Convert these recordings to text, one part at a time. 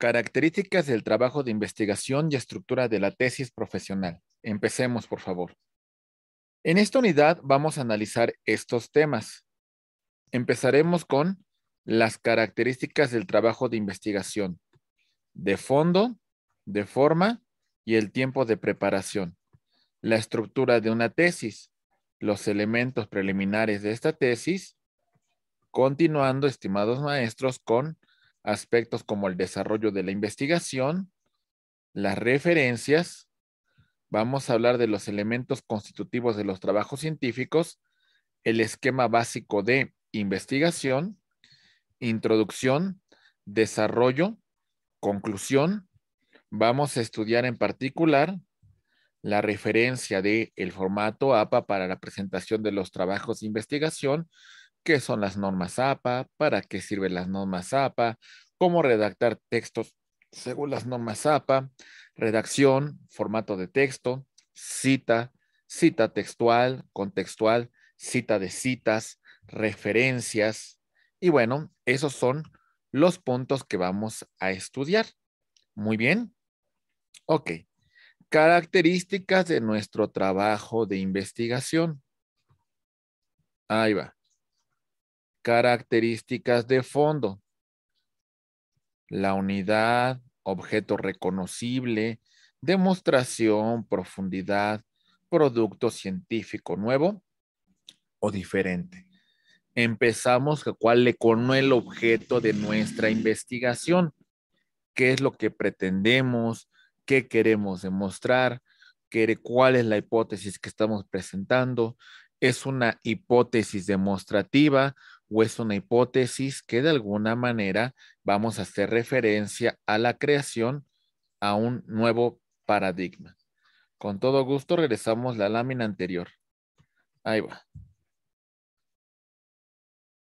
Características del trabajo de investigación y estructura de la tesis profesional. Empecemos, por favor. En esta unidad vamos a analizar estos temas. Empezaremos con las características del trabajo de investigación, de fondo, de forma y el tiempo de preparación, la estructura de una tesis, los elementos preliminares de esta tesis, continuando, estimados maestros, con aspectos como el desarrollo de la investigación, las referencias, vamos a hablar de los elementos constitutivos de los trabajos científicos, el esquema básico de investigación, introducción, desarrollo, conclusión. Vamos a estudiar en particular la referencia de el formato APA para la presentación de los trabajos de investigación qué son las normas APA, para qué sirven las normas APA, cómo redactar textos según las normas APA, redacción, formato de texto, cita, cita textual, contextual, cita de citas, referencias. Y bueno, esos son los puntos que vamos a estudiar. Muy bien. Ok. Características de nuestro trabajo de investigación. Ahí va. Características de fondo. La unidad, objeto reconocible, demostración, profundidad, producto científico nuevo o diferente. Empezamos cuál le con el objeto de nuestra investigación. ¿Qué es lo que pretendemos? ¿Qué queremos demostrar? ¿Cuál es la hipótesis que estamos presentando? ¿Es una hipótesis demostrativa o es una hipótesis que de alguna manera vamos a hacer referencia a la creación a un nuevo paradigma. Con todo gusto regresamos la lámina anterior. Ahí va.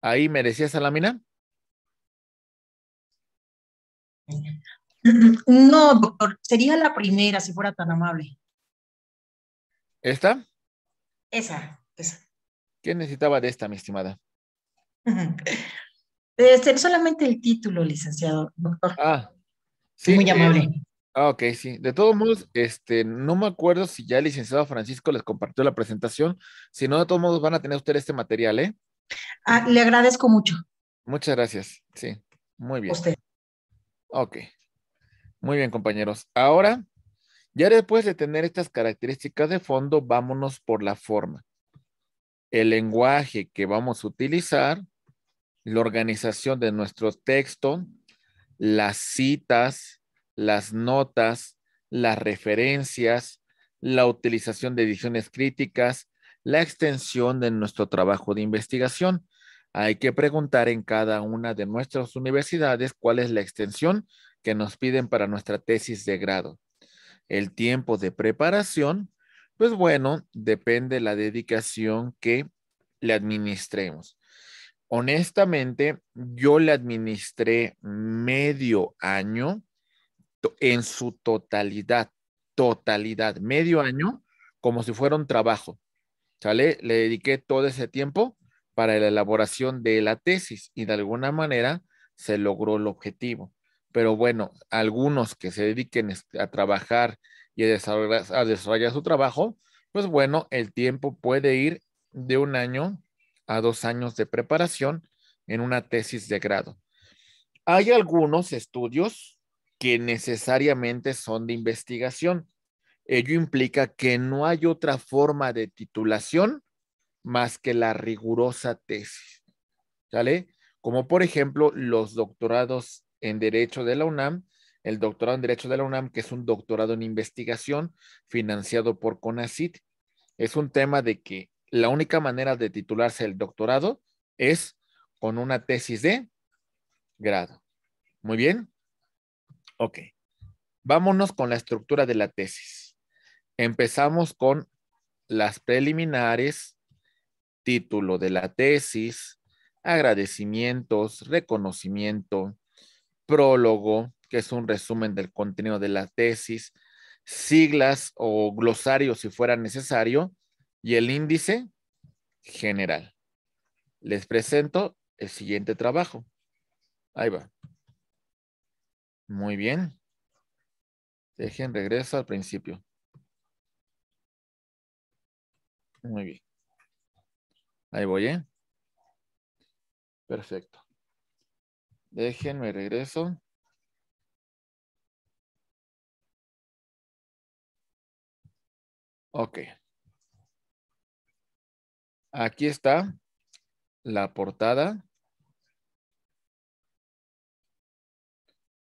¿Ahí merecía esa lámina? No, doctor, sería la primera si fuera tan amable. ¿Esta? Esa, esa. ¿Qué necesitaba de esta, mi estimada? Eh, ser este, solamente el título, licenciado, Ah, sí. Muy amable. Eh, ah, ok, sí. De todos modos, este, no me acuerdo si ya el licenciado Francisco les compartió la presentación. Si no, de todos modos van a tener ustedes este material, ¿eh? Ah, le agradezco mucho. Muchas gracias. Sí, muy bien. Usted. Ok. Muy bien, compañeros. Ahora, ya después de tener estas características de fondo, vámonos por la forma. El lenguaje que vamos a utilizar la organización de nuestro texto, las citas, las notas, las referencias, la utilización de ediciones críticas, la extensión de nuestro trabajo de investigación. Hay que preguntar en cada una de nuestras universidades cuál es la extensión que nos piden para nuestra tesis de grado. El tiempo de preparación, pues bueno, depende de la dedicación que le administremos honestamente, yo le administré medio año en su totalidad, totalidad, medio año como si fuera un trabajo. ¿Sale? Le dediqué todo ese tiempo para la elaboración de la tesis y de alguna manera se logró el objetivo. Pero bueno, algunos que se dediquen a trabajar y a desarrollar, a desarrollar su trabajo, pues bueno, el tiempo puede ir de un año a dos años de preparación en una tesis de grado. Hay algunos estudios que necesariamente son de investigación. Ello implica que no hay otra forma de titulación más que la rigurosa tesis. ¿Sale? Como por ejemplo los doctorados en Derecho de la UNAM, el doctorado en Derecho de la UNAM, que es un doctorado en investigación financiado por CONACIT. Es un tema de que la única manera de titularse el doctorado es con una tesis de grado. Muy bien. Ok. Vámonos con la estructura de la tesis. Empezamos con las preliminares, título de la tesis, agradecimientos, reconocimiento, prólogo, que es un resumen del contenido de la tesis, siglas o glosario si fuera necesario, y el índice general. Les presento el siguiente trabajo. Ahí va. Muy bien. Dejen, regreso al principio. Muy bien. Ahí voy, ¿eh? Perfecto. Déjenme regreso. Ok. Aquí está la portada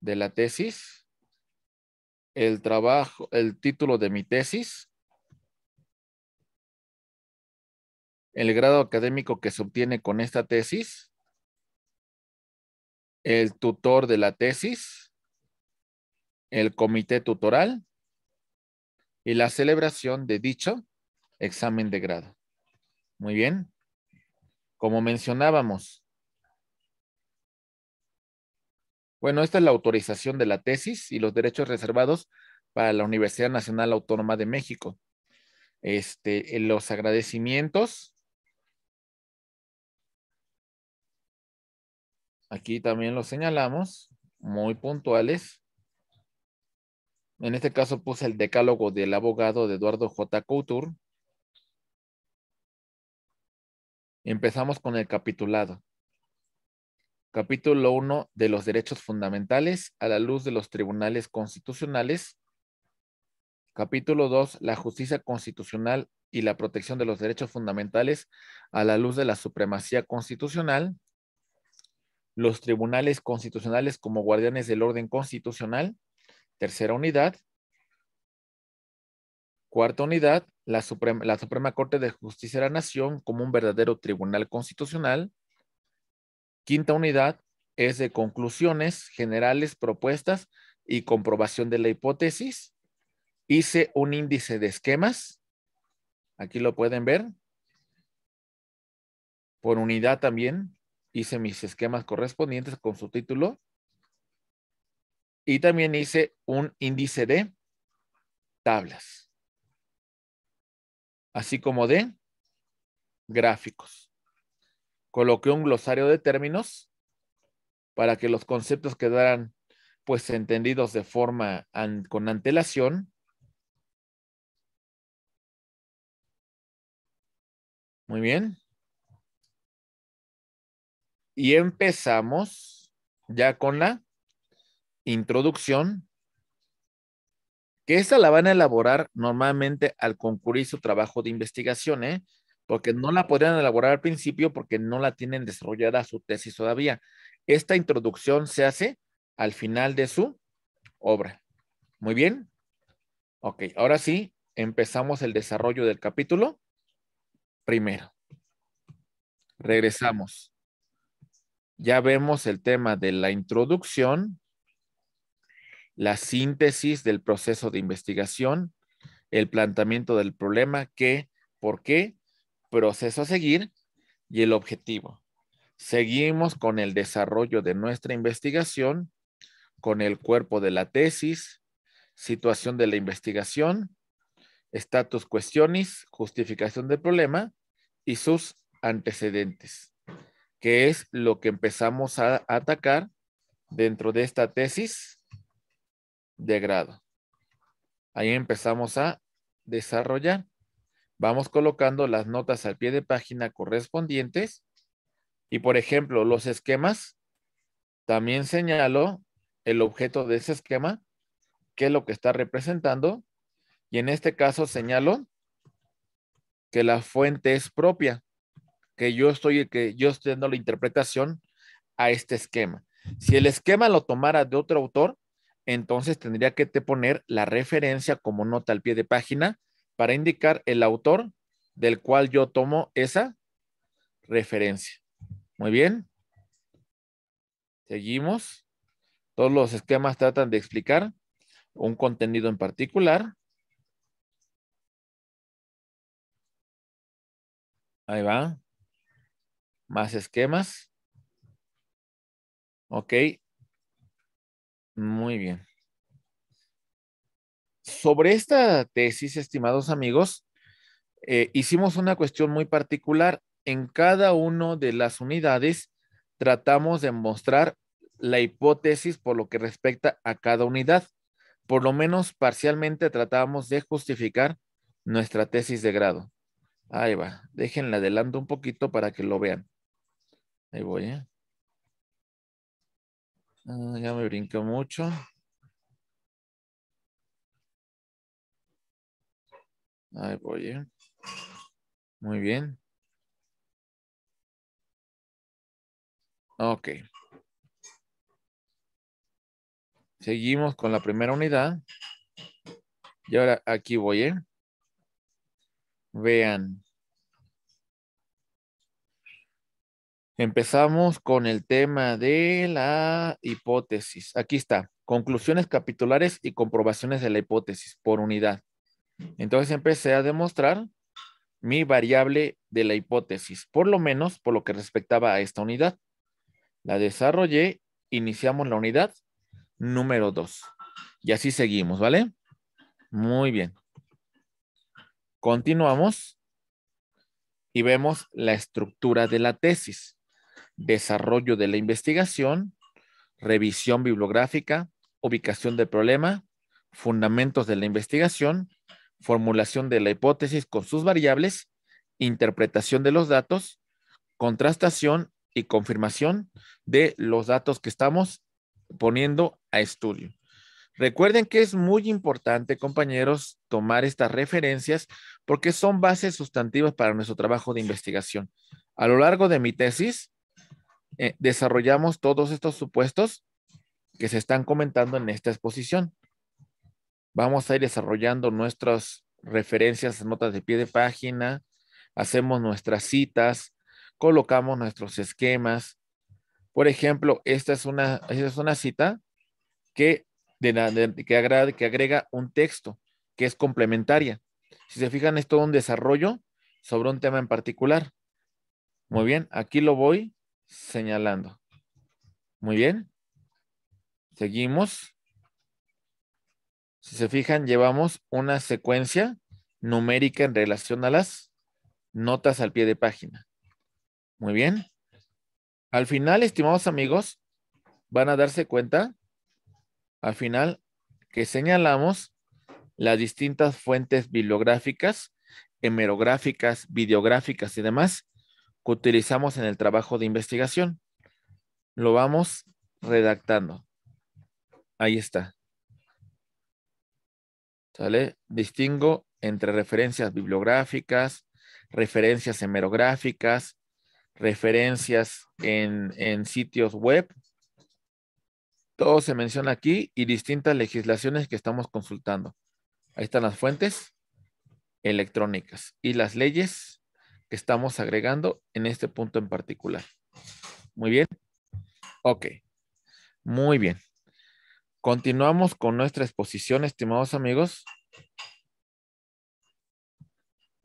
de la tesis, el trabajo, el título de mi tesis, el grado académico que se obtiene con esta tesis, el tutor de la tesis, el comité tutoral y la celebración de dicho examen de grado. Muy bien. Como mencionábamos. Bueno, esta es la autorización de la tesis y los derechos reservados para la Universidad Nacional Autónoma de México. Este, los agradecimientos. Aquí también los señalamos, muy puntuales. En este caso puse el decálogo del abogado de Eduardo J. Couture, Empezamos con el capitulado. Capítulo 1 de los derechos fundamentales a la luz de los tribunales constitucionales. Capítulo 2, la justicia constitucional y la protección de los derechos fundamentales a la luz de la supremacía constitucional. Los tribunales constitucionales como guardianes del orden constitucional. Tercera unidad. Cuarta unidad, la Suprema, la Suprema Corte de Justicia de la Nación como un verdadero tribunal constitucional. Quinta unidad es de conclusiones generales propuestas y comprobación de la hipótesis. Hice un índice de esquemas. Aquí lo pueden ver. Por unidad también hice mis esquemas correspondientes con su título. Y también hice un índice de tablas así como de gráficos. Coloqué un glosario de términos para que los conceptos quedaran pues entendidos de forma con antelación. Muy bien. Y empezamos ya con la introducción que esta la van a elaborar normalmente al concluir su trabajo de investigación, ¿eh? porque no la podrían elaborar al principio porque no la tienen desarrollada su tesis todavía. Esta introducción se hace al final de su obra. Muy bien. Ok, ahora sí, empezamos el desarrollo del capítulo primero. Regresamos. Ya vemos el tema de la introducción la síntesis del proceso de investigación, el planteamiento del problema, qué, por qué, proceso a seguir y el objetivo. Seguimos con el desarrollo de nuestra investigación, con el cuerpo de la tesis, situación de la investigación, status cuestiones, justificación del problema y sus antecedentes, que es lo que empezamos a atacar dentro de esta tesis de grado. Ahí empezamos a desarrollar. Vamos colocando las notas al pie de página correspondientes. Y por ejemplo, los esquemas. También señalo el objeto de ese esquema, qué es lo que está representando. Y en este caso señalo que la fuente es propia, que yo estoy, que yo estoy dando la interpretación a este esquema. Si el esquema lo tomara de otro autor, entonces tendría que te poner la referencia como nota al pie de página para indicar el autor del cual yo tomo esa referencia. Muy bien. Seguimos. Todos los esquemas tratan de explicar un contenido en particular. Ahí va. Más esquemas. Ok. Muy bien. Sobre esta tesis, estimados amigos, eh, hicimos una cuestión muy particular. En cada una de las unidades tratamos de mostrar la hipótesis por lo que respecta a cada unidad. Por lo menos parcialmente tratamos de justificar nuestra tesis de grado. Ahí va. Déjenla adelante un poquito para que lo vean. Ahí voy, ¿eh? Ah, ya me brinca mucho. Ahí voy. Eh. Muy bien. Ok. Seguimos con la primera unidad. Y ahora aquí voy. ¿eh? Vean. Empezamos con el tema de la hipótesis. Aquí está, conclusiones capitulares y comprobaciones de la hipótesis por unidad. Entonces empecé a demostrar mi variable de la hipótesis, por lo menos por lo que respectaba a esta unidad. La desarrollé, iniciamos la unidad número 2. Y así seguimos, ¿vale? Muy bien. Continuamos y vemos la estructura de la tesis desarrollo de la investigación, revisión bibliográfica, ubicación del problema, fundamentos de la investigación, formulación de la hipótesis con sus variables, interpretación de los datos, contrastación y confirmación de los datos que estamos poniendo a estudio. Recuerden que es muy importante, compañeros, tomar estas referencias porque son bases sustantivas para nuestro trabajo de investigación. A lo largo de mi tesis, eh, desarrollamos todos estos supuestos que se están comentando en esta exposición. Vamos a ir desarrollando nuestras referencias, notas de pie de página, hacemos nuestras citas, colocamos nuestros esquemas. Por ejemplo, esta es una, es una cita que, que, que agrega un texto que es complementaria. Si se fijan, es todo un desarrollo sobre un tema en particular. Muy bien, aquí lo voy señalando. Muy bien. Seguimos. Si se fijan, llevamos una secuencia numérica en relación a las notas al pie de página. Muy bien. Al final, estimados amigos, van a darse cuenta, al final, que señalamos las distintas fuentes bibliográficas, hemerográficas, videográficas y demás que utilizamos en el trabajo de investigación. Lo vamos redactando. Ahí está. ¿Sale? Distingo entre referencias bibliográficas, referencias hemerográficas, referencias en, en sitios web. Todo se menciona aquí y distintas legislaciones que estamos consultando. Ahí están las fuentes electrónicas y las leyes que estamos agregando en este punto en particular. Muy bien. Ok. Muy bien. Continuamos con nuestra exposición, estimados amigos.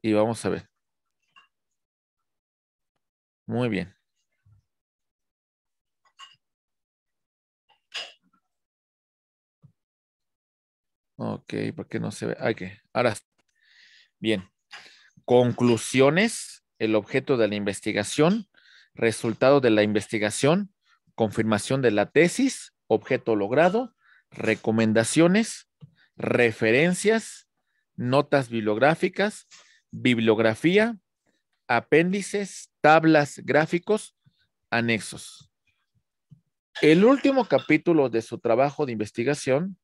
Y vamos a ver. Muy bien. Ok, ¿por qué no se ve? Hay que. Ahora. Bien. Conclusiones, el objeto de la investigación, resultado de la investigación, confirmación de la tesis, objeto logrado, recomendaciones, referencias, notas bibliográficas, bibliografía, apéndices, tablas, gráficos, anexos. El último capítulo de su trabajo de investigación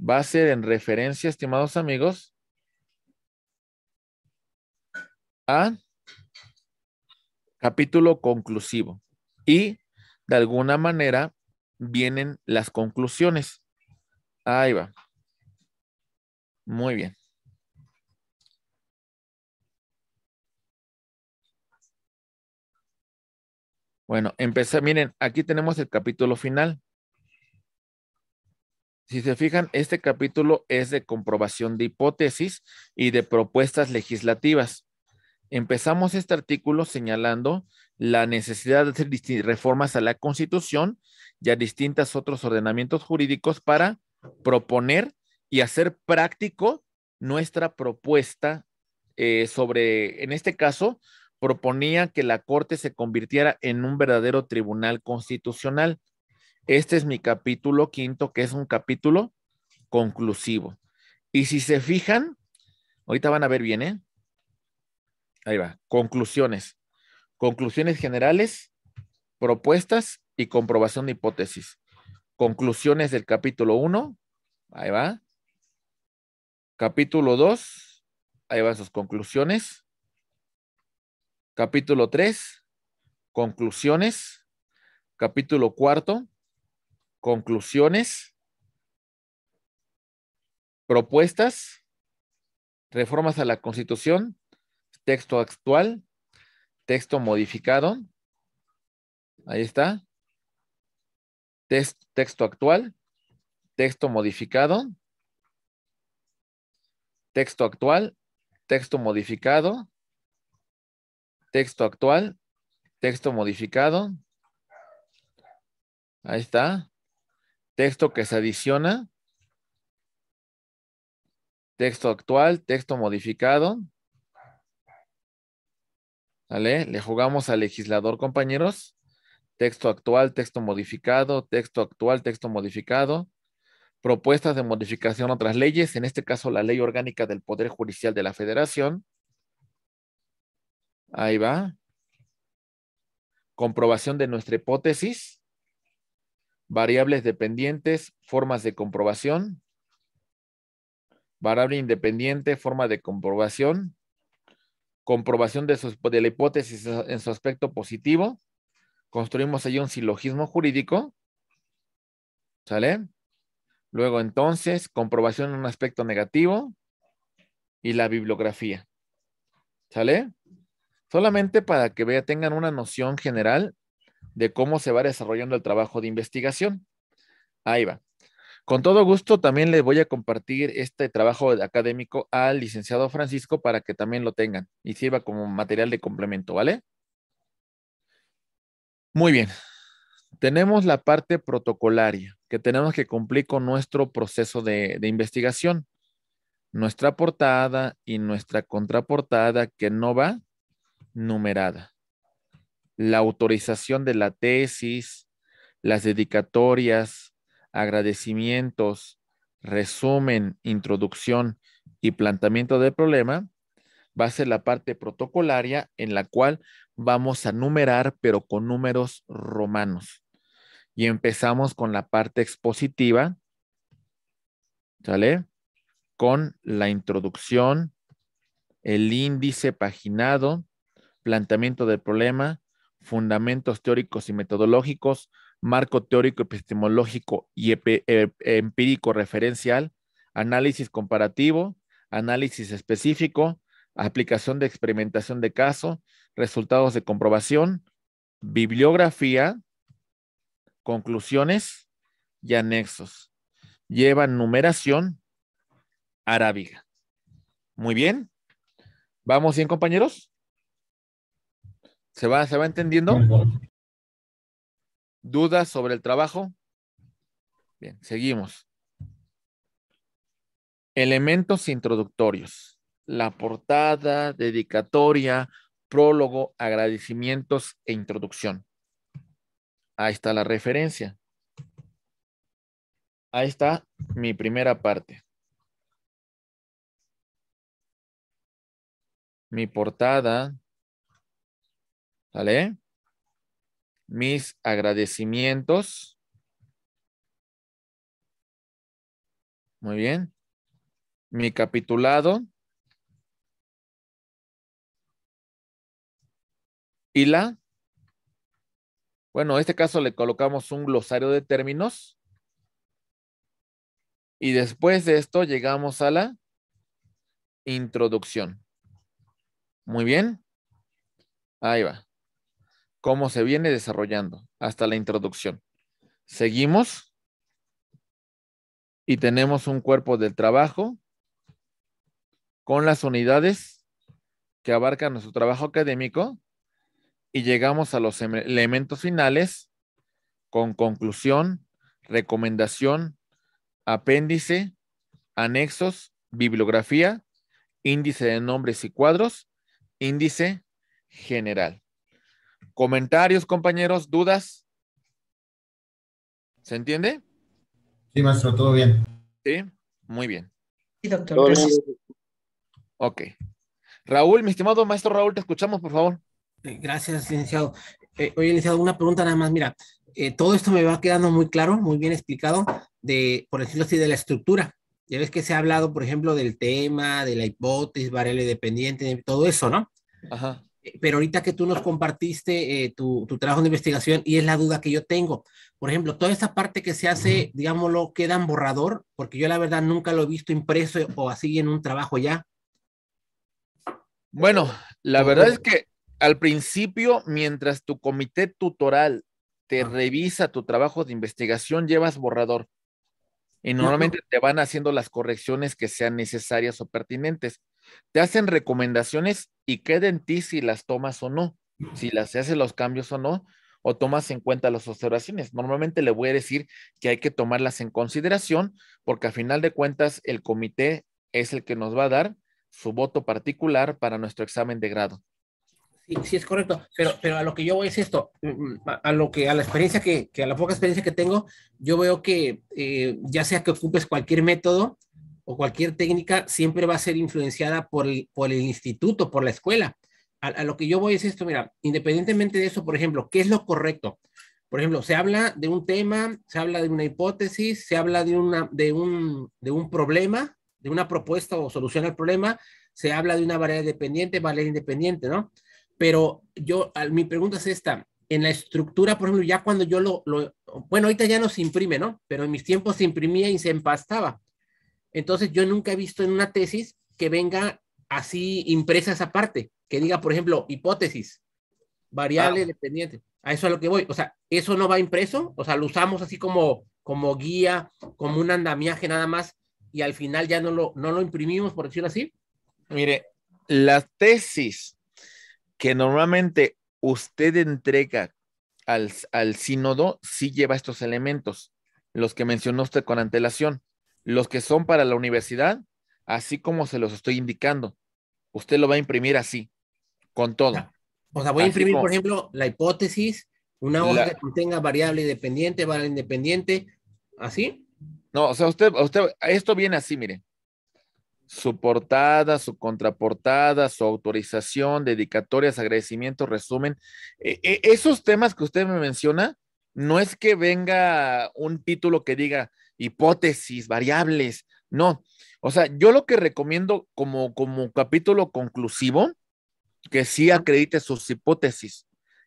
va a ser en referencia, estimados amigos, a capítulo conclusivo y de alguna manera vienen las conclusiones. Ahí va. Muy bien. Bueno, empezar, miren, aquí tenemos el capítulo final. Si se fijan, este capítulo es de comprobación de hipótesis y de propuestas legislativas. Empezamos este artículo señalando la necesidad de hacer reformas a la Constitución y a distintos otros ordenamientos jurídicos para proponer y hacer práctico nuestra propuesta eh, sobre, en este caso, proponía que la Corte se convirtiera en un verdadero tribunal constitucional. Este es mi capítulo quinto, que es un capítulo conclusivo. Y si se fijan, ahorita van a ver bien, ¿eh? ahí va, conclusiones. Conclusiones generales, propuestas y comprobación de hipótesis. Conclusiones del capítulo 1, ahí va. Capítulo 2, ahí van sus conclusiones. Capítulo 3, conclusiones. Capítulo 4, conclusiones. Propuestas, reformas a la Constitución, texto actual, texto modificado. Ahí está. texto actual, texto modificado, texto actual, texto modificado, texto actual, texto modificado. Ahí está. Texto que se adiciona. Texto actual, texto modificado. Le jugamos al legislador, compañeros. Texto actual, texto modificado, texto actual, texto modificado. Propuestas de modificación a otras leyes, en este caso la Ley Orgánica del Poder Judicial de la Federación. Ahí va. Comprobación de nuestra hipótesis. Variables dependientes, formas de comprobación. Variable independiente, forma de comprobación comprobación de, la hipótesis en su aspecto positivo, construimos allí un silogismo jurídico, ¿sale? Luego entonces, comprobación en un aspecto negativo y la bibliografía, ¿sale? Solamente para que vea, tengan una noción general de cómo se va desarrollando el trabajo de investigación. Ahí va. Con todo gusto, también les voy a compartir este trabajo académico al licenciado Francisco para que también lo tengan y sirva como material de complemento, ¿vale? Muy bien. Tenemos la parte protocolaria, que tenemos que cumplir con nuestro proceso de, de investigación. Nuestra portada y nuestra contraportada que no va numerada. La autorización de la tesis, las dedicatorias, agradecimientos, resumen, introducción y planteamiento del problema, va a ser la parte protocolaria en la cual vamos a numerar, pero con números romanos. Y empezamos con la parte expositiva, ¿sale? Con la introducción, el índice paginado, planteamiento del problema, fundamentos teóricos y metodológicos, marco teórico epistemológico y e, empírico referencial, análisis comparativo, análisis específico, aplicación de experimentación de caso, resultados de comprobación, bibliografía, conclusiones y anexos. Lleva numeración arábiga. Muy bien. ¿Vamos bien, compañeros? ¿Se va, ¿se va entendiendo? ¿Dudas sobre el trabajo? Bien, seguimos. Elementos introductorios. La portada, dedicatoria, prólogo, agradecimientos e introducción. Ahí está la referencia. Ahí está mi primera parte. Mi portada. ¿Sale? mis agradecimientos. Muy bien. Mi capitulado. Y la. Bueno, en este caso le colocamos un glosario de términos. Y después de esto llegamos a la introducción. Muy bien. Ahí va cómo se viene desarrollando hasta la introducción. Seguimos y tenemos un cuerpo del trabajo con las unidades que abarcan nuestro trabajo académico y llegamos a los em-, elementos finales con conclusión, recomendación, apéndice, anexos, bibliografía, índice de nombres y cuadros, índice general. ¿Comentarios, compañeros? ¿Dudas? ¿Se entiende? Sí, maestro, todo bien. Sí, muy bien. Sí, doctor. Ok. Raúl, mi estimado maestro Raúl, te escuchamos, por favor. Eh, gracias, licenciado. Eh, oye, licenciado, una pregunta nada más. Mira, eh, todo esto me va quedando muy claro, muy bien explicado, de, por decirlo así, de la estructura. Ya ves que se ha hablado, por ejemplo, del tema, de la hipótesis, variable dependiente, todo eso, ¿no? Ajá. Eh, pero ahorita que tú nos compartiste eh, tu, tu, trabajo de investigación y es la duda que yo tengo, por ejemplo, toda esa parte que se hace, digámoslo, queda en borrador, porque yo la verdad nunca lo he visto impreso o así en un trabajo ya. Bueno, la verdad es que al principio, mientras tu comité tutoral te ah. revisa tu trabajo de investigación, llevas borrador. Y normalmente te van haciendo las correcciones que sean necesarias o pertinentes. Te hacen recomendaciones y queda en ti si las tomas o no, si las hacen los cambios o no, o tomas en cuenta las observaciones. Normalmente le voy a decir que hay que tomarlas en consideración porque a final de cuentas el comité es el que nos va a dar su voto particular para nuestro examen de grado. Sí, sí es correcto, pero, pero a lo que yo voy es esto, a lo que, a la experiencia que, que a la poca experiencia que tengo, yo veo que eh, ya sea que ocupes cualquier método, cualquier técnica siempre va a ser influenciada por el, por el instituto, por la escuela. A, lo que yo voy es esto, mira, independientemente de eso, por ejemplo, ¿qué es lo correcto? Por ejemplo, se habla de un tema, se habla de una hipótesis, se habla de, una, de, un, de un problema, de una propuesta o solución al problema, se habla de una variedad dependiente, variable independiente, ¿no? Pero yo, mi pregunta es esta, en la estructura, por ejemplo, ya cuando yo lo, lo, bueno, ahorita ya no se imprime, ¿no? Pero en mis tiempos se imprimía y se empastaba. Entonces yo nunca he visto en una tesis que venga así impresa esa parte, que diga, por ejemplo, hipótesis, variable dependiente. A eso es a lo que voy. O sea, eso no va impreso, o sea, lo usamos así como, como guía, como un andamiaje nada más, y al final ya no lo, no lo imprimimos, por decirlo así. Mire, la tesis que normalmente usted entrega al, al sínodo sí lleva estos elementos, los que mencionó usted con antelación los que son para la universidad, así como se los estoy indicando. Usted lo va a imprimir así, con todo. O sea, voy a imprimir, por ejemplo, la hipótesis, una hoja que tenga variable independiente, variable independiente, así. No, o sea, usted, usted, esto viene así, mire. Su portada, su contraportada, su autorización, dedicatorias, agradecimientos, resumen. E, e, esos temas que usted me menciona, no es que venga un título que diga hipótesis, variables, no. O sea, yo lo que recomiendo como, como capítulo conclusivo, que sí acredite sus hipótesis,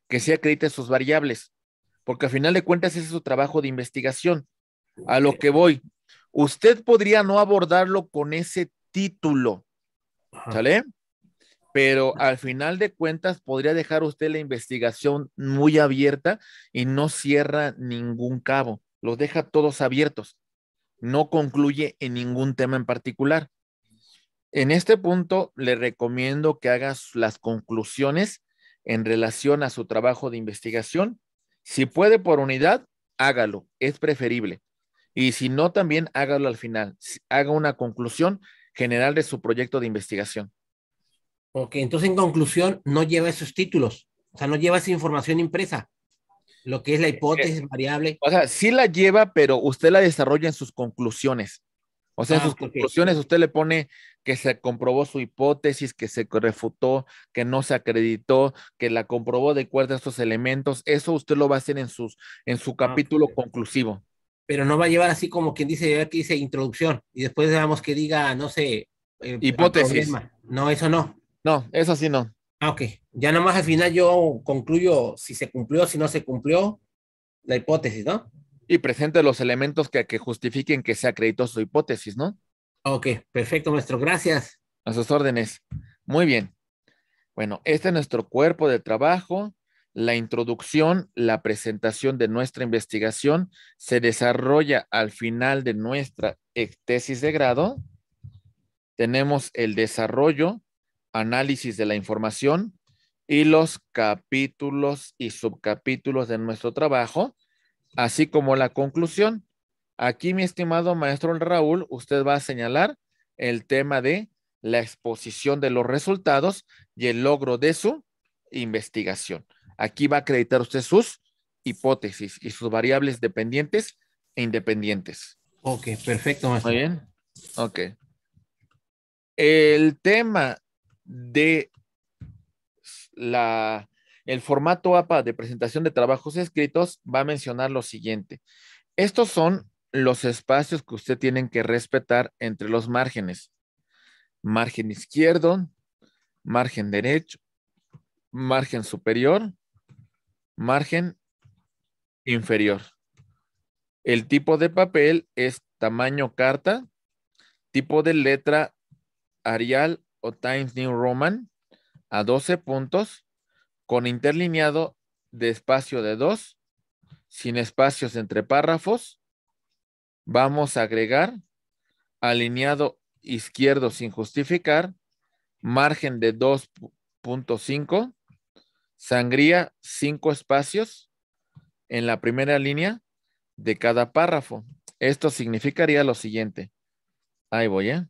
que sí acredite sus variables, porque al final de cuentas ese es su trabajo de investigación. A lo que voy, usted podría no abordarlo con ese título, ¿sale? Pero al final de cuentas podría dejar usted la investigación muy abierta y no cierra ningún cabo los deja todos abiertos, no concluye en ningún tema en particular. En este punto, le recomiendo que hagas las conclusiones en relación a su trabajo de investigación. Si puede por unidad, hágalo, es preferible. Y si no, también hágalo al final. Haga una conclusión general de su proyecto de investigación. Ok, entonces en conclusión, no lleva esos títulos, o sea, no lleva esa información impresa. Lo que es la hipótesis variable. O sea, sí la lleva, pero usted la desarrolla en sus conclusiones. O sea, en ah, sus conclusiones usted le pone que se comprobó su hipótesis, que se refutó, que no se acreditó, que la comprobó de acuerdo a estos elementos. Eso usted lo va a hacer en, sus, en su ah, capítulo conclusivo. Pero no va a llevar así como quien dice, que dice introducción y después digamos que diga, no sé, eh, hipótesis. No, eso no. No, eso sí no. Ah, ok. Ya nada más al final yo concluyo si se cumplió, si no se cumplió la hipótesis, ¿no? Y presente los elementos que, que justifiquen que se acreditó su hipótesis, ¿no? Ok, perfecto, maestro. Gracias. A sus órdenes. Muy bien. Bueno, este es nuestro cuerpo de trabajo. La introducción, la presentación de nuestra investigación se desarrolla al final de nuestra tesis de grado. Tenemos el desarrollo, análisis de la información y los capítulos y subcapítulos de nuestro trabajo, así como la conclusión. Aquí, mi estimado maestro Raúl, usted va a señalar el tema de la exposición de los resultados y el logro de su investigación. Aquí va a acreditar usted sus hipótesis y sus variables dependientes e independientes. Ok, perfecto, maestro. Muy bien. Ok. El tema de la, el formato APA de presentación de trabajos escritos va a mencionar lo siguiente. Estos son los espacios que usted tiene que respetar entre los márgenes. Margen izquierdo, margen derecho, margen superior, margen inferior. El tipo de papel es tamaño carta, tipo de letra Arial Times New Roman a 12 puntos con interlineado de espacio de 2, sin espacios entre párrafos. Vamos a agregar alineado izquierdo sin justificar, margen de 2.5, sangría 5 espacios en la primera línea de cada párrafo. Esto significaría lo siguiente. Ahí voy, ¿eh?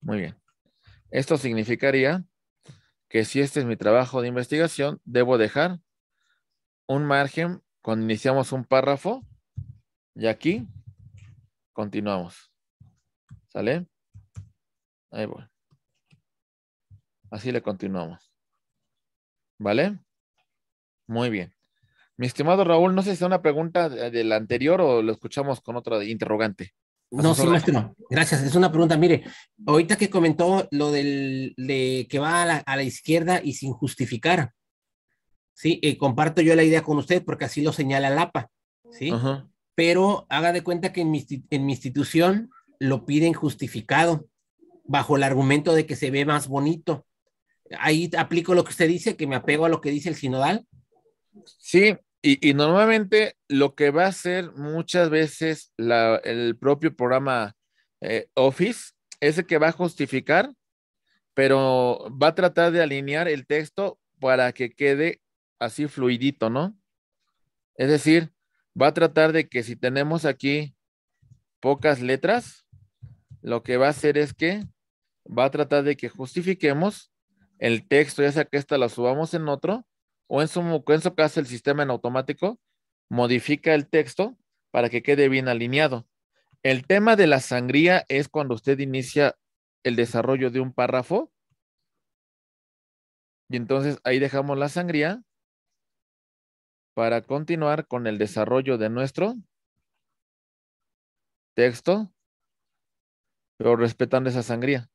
Muy bien. Esto significaría que si este es mi trabajo de investigación, debo dejar un margen cuando iniciamos un párrafo y aquí continuamos. ¿Sale? Ahí voy. Así le continuamos. ¿Vale? Muy bien. Mi estimado Raúl, no sé si es una pregunta de la anterior o lo escuchamos con otra interrogante. No, sí, gracias. Es una pregunta. Mire, ahorita que comentó lo del de que va a la, izquierda y sin justificar, sí, eh, comparto yo la idea con usted porque así lo señala Lapa, sí. Pero haga de cuenta que en mi, en mi institución lo piden justificado bajo el argumento de que se ve más bonito. Ahí aplico lo que usted dice, que me apego a lo que dice el sinodal. Sí, y, normalmente lo que va a hacer muchas veces el propio programa eh, Office es el que va a justificar, pero va a tratar de alinear el texto para que quede así fluidito, ¿no? Es decir, va a tratar de que si tenemos aquí pocas letras, lo que va a hacer es que va a tratar de que justifiquemos el texto, ya sea que esta la subamos en otro, o en su, caso el sistema en automático modifica el texto para que quede bien alineado. El tema de la sangría es cuando usted inicia el desarrollo de un párrafo y entonces ahí dejamos la sangría para continuar con el desarrollo de nuestro texto, pero respetando esa sangría.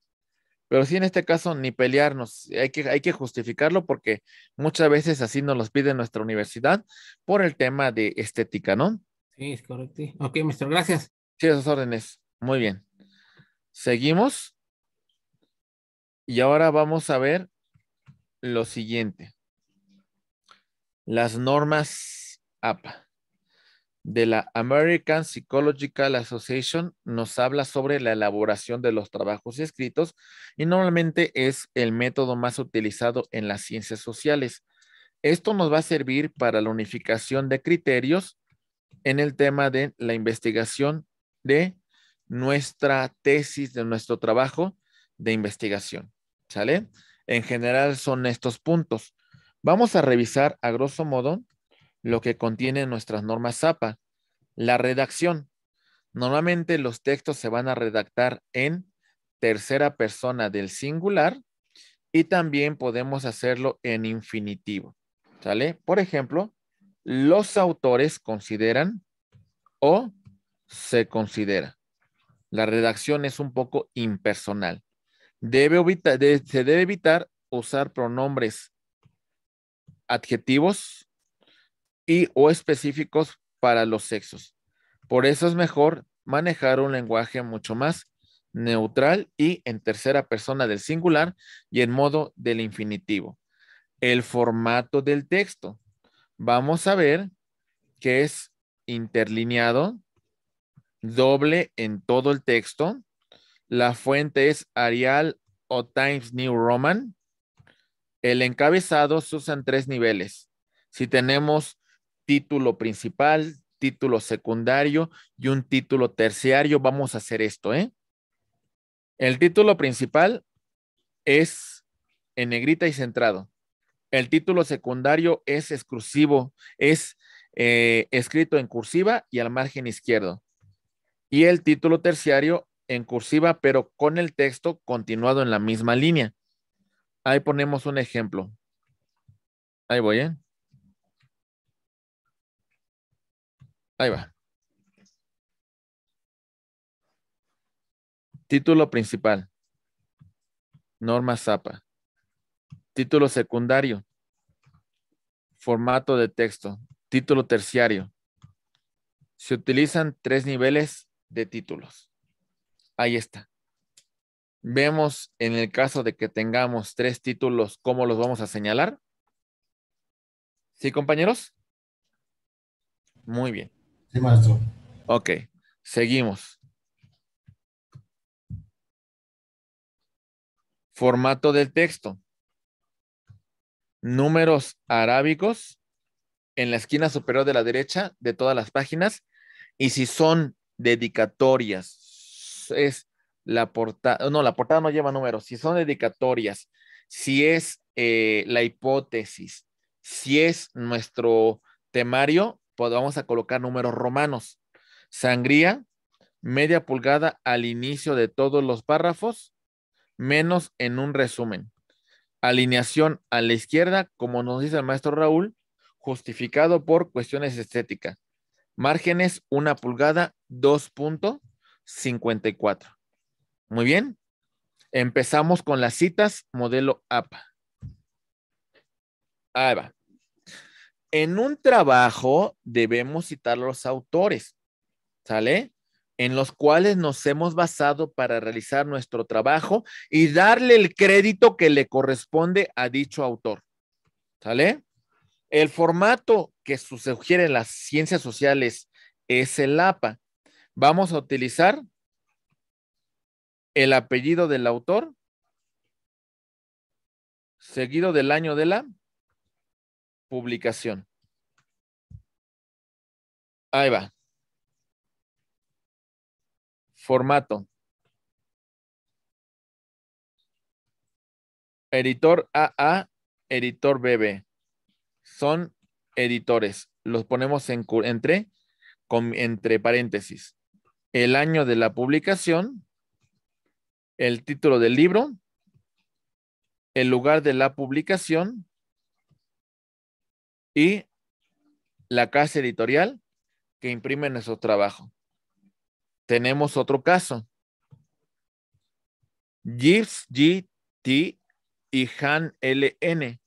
Pero sí, en este caso, ni pelearnos, hay que, hay que justificarlo porque muchas veces así nos los pide nuestra universidad por el tema de estética, ¿no? Sí, es correcto. Ok, maestro, gracias. Sí, esas órdenes. Muy bien. Seguimos. Y ahora vamos a ver lo siguiente. Las normas APA de la American Psychological Association nos habla sobre la elaboración de los trabajos escritos y normalmente es el método más utilizado en las ciencias sociales. Esto nos va a servir para la unificación de criterios en el tema de la investigación de nuestra tesis, de nuestro trabajo de investigación. ¿Sale? En general son estos puntos. Vamos a revisar a grosso modo lo que contienen nuestras normas ZAPA, La redacción. Normalmente los textos se van a redactar en tercera persona del singular y también podemos hacerlo en infinitivo. ¿Sale? Por ejemplo, los autores consideran o se considera. La redacción es un poco impersonal. Debe se debe evitar usar pronombres adjetivos y o específicos para los sexos. Por eso es mejor manejar un lenguaje mucho más neutral y en tercera persona del singular y en modo del infinitivo. El formato del texto. Vamos a ver que es interlineado, doble en todo el texto. La fuente es Arial o Times New Roman. El encabezado se usan tres niveles. Si tenemos título principal, título secundario y un título terciario. Vamos a hacer esto, ¿eh? El título principal es en negrita y centrado. El título secundario es exclusivo, es eh, escrito en cursiva y al margen izquierdo. Y el título terciario en cursiva, pero con el texto continuado en la misma línea. Ahí ponemos un ejemplo. Ahí voy, ¿eh? Ahí va. Título principal. Norma Zapa. Título secundario. Formato de texto. Título terciario. Se utilizan tres niveles de títulos. Ahí está. Vemos en el caso de que tengamos tres títulos, ¿cómo los vamos a señalar? ¿Sí, compañeros? Muy bien. Ok, seguimos. Formato del texto. Números arábicos en la esquina superior de la derecha de todas las páginas. Y si son dedicatorias, es la portada, no, la portada no lleva números. Si son dedicatorias, si es eh, la hipótesis, si es nuestro temario, pues vamos a colocar números romanos. Sangría, media pulgada al inicio de todos los párrafos, menos en un resumen. Alineación a la izquierda, como nos dice el maestro Raúl, justificado por cuestiones estéticas. Márgenes, una pulgada, 2.54. Muy bien. Empezamos con las citas modelo APA. Ahí va. En un trabajo debemos citar los autores, ¿sale? En los cuales nos hemos basado para realizar nuestro trabajo y darle el crédito que le corresponde a dicho autor, ¿sale? El formato que sugieren las ciencias sociales es el APA. Vamos a utilizar el apellido del autor, seguido del año de la publicación. Ahí va. Formato. Editor AA, editor BB. Son editores. Los ponemos entre, entre paréntesis. El año de la publicación, el título del libro, el lugar de la publicación, y la casa editorial que imprime nuestro trabajo. Tenemos otro caso. Gibbs GT y Han LN.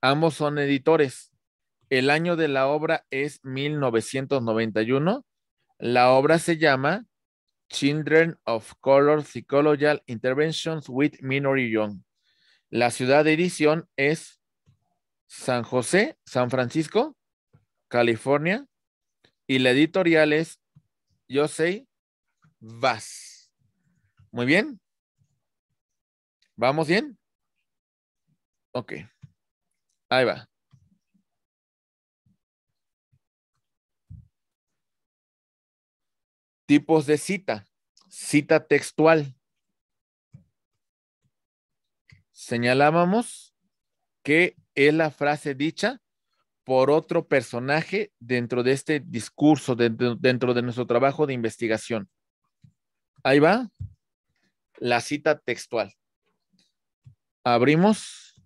Ambos son editores. El año de la obra es 1991. La obra se llama Children of Color Psychological Interventions with Minority Young. La ciudad de edición es San José, San Francisco, California, y la editorial es Josey Vas. Muy bien. ¿Vamos bien? Ok. Ahí va. Tipos de cita. Cita textual. Señalábamos que es la frase dicha por otro personaje dentro de este discurso, dentro, de nuestro trabajo de investigación. Ahí va la cita textual. Abrimos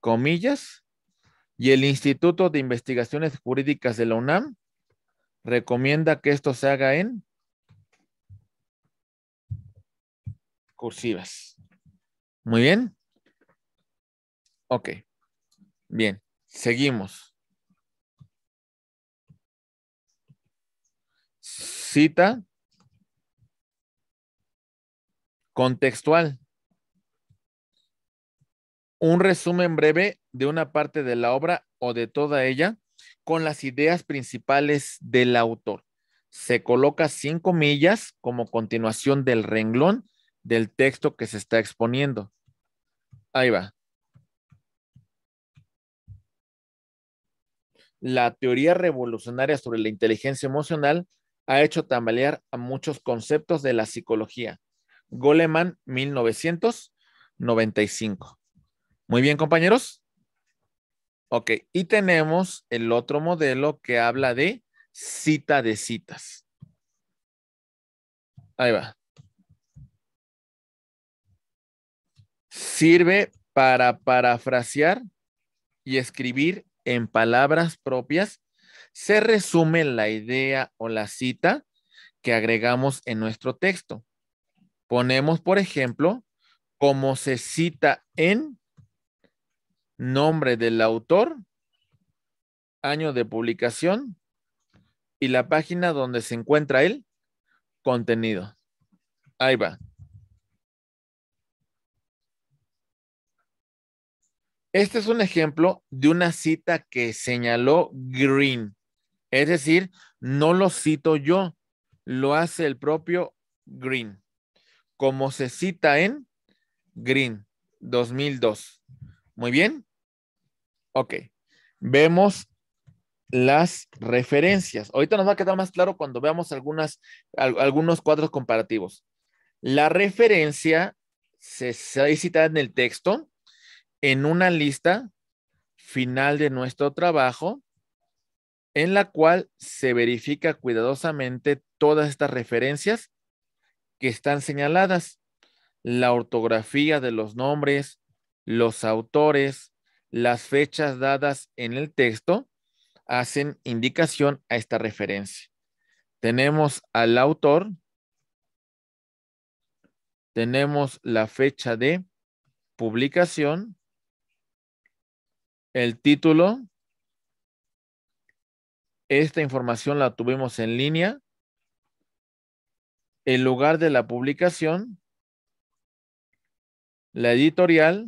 comillas y el Instituto de Investigaciones Jurídicas de la UNAM recomienda que esto se haga en cursivas. Muy bien. Ok, bien, seguimos. Cita contextual. Un resumen breve de una parte de la obra o de toda ella con las ideas principales del autor. Se coloca cinco millas como continuación del renglón del texto que se está exponiendo. Ahí va. la teoría revolucionaria sobre la inteligencia emocional ha hecho tambalear a muchos conceptos de la psicología. Goleman, 1995. Muy bien, compañeros. Ok, y tenemos el otro modelo que habla de cita de citas. Ahí va. Sirve para parafrasear y escribir en palabras propias, se resume la idea o la cita que agregamos en nuestro texto. Ponemos, por ejemplo, como se cita en nombre del autor, año de publicación y la página donde se encuentra el contenido. Ahí va. Este es un ejemplo de una cita que señaló Green. Es decir, no lo cito yo, lo hace el propio Green, como se cita en Green 2002. Muy bien. Ok. Vemos las referencias. Ahorita nos va a quedar más claro cuando veamos algunos cuadros comparativos. La referencia se, se cita en el texto en una lista final de nuestro trabajo en la cual se verifica cuidadosamente todas estas referencias que están señaladas, la ortografía de los nombres, los autores, las fechas dadas en el texto hacen indicación a esta referencia. Tenemos al autor, tenemos la fecha de publicación, el título. Esta información la tuvimos en línea. El lugar de la publicación. La editorial.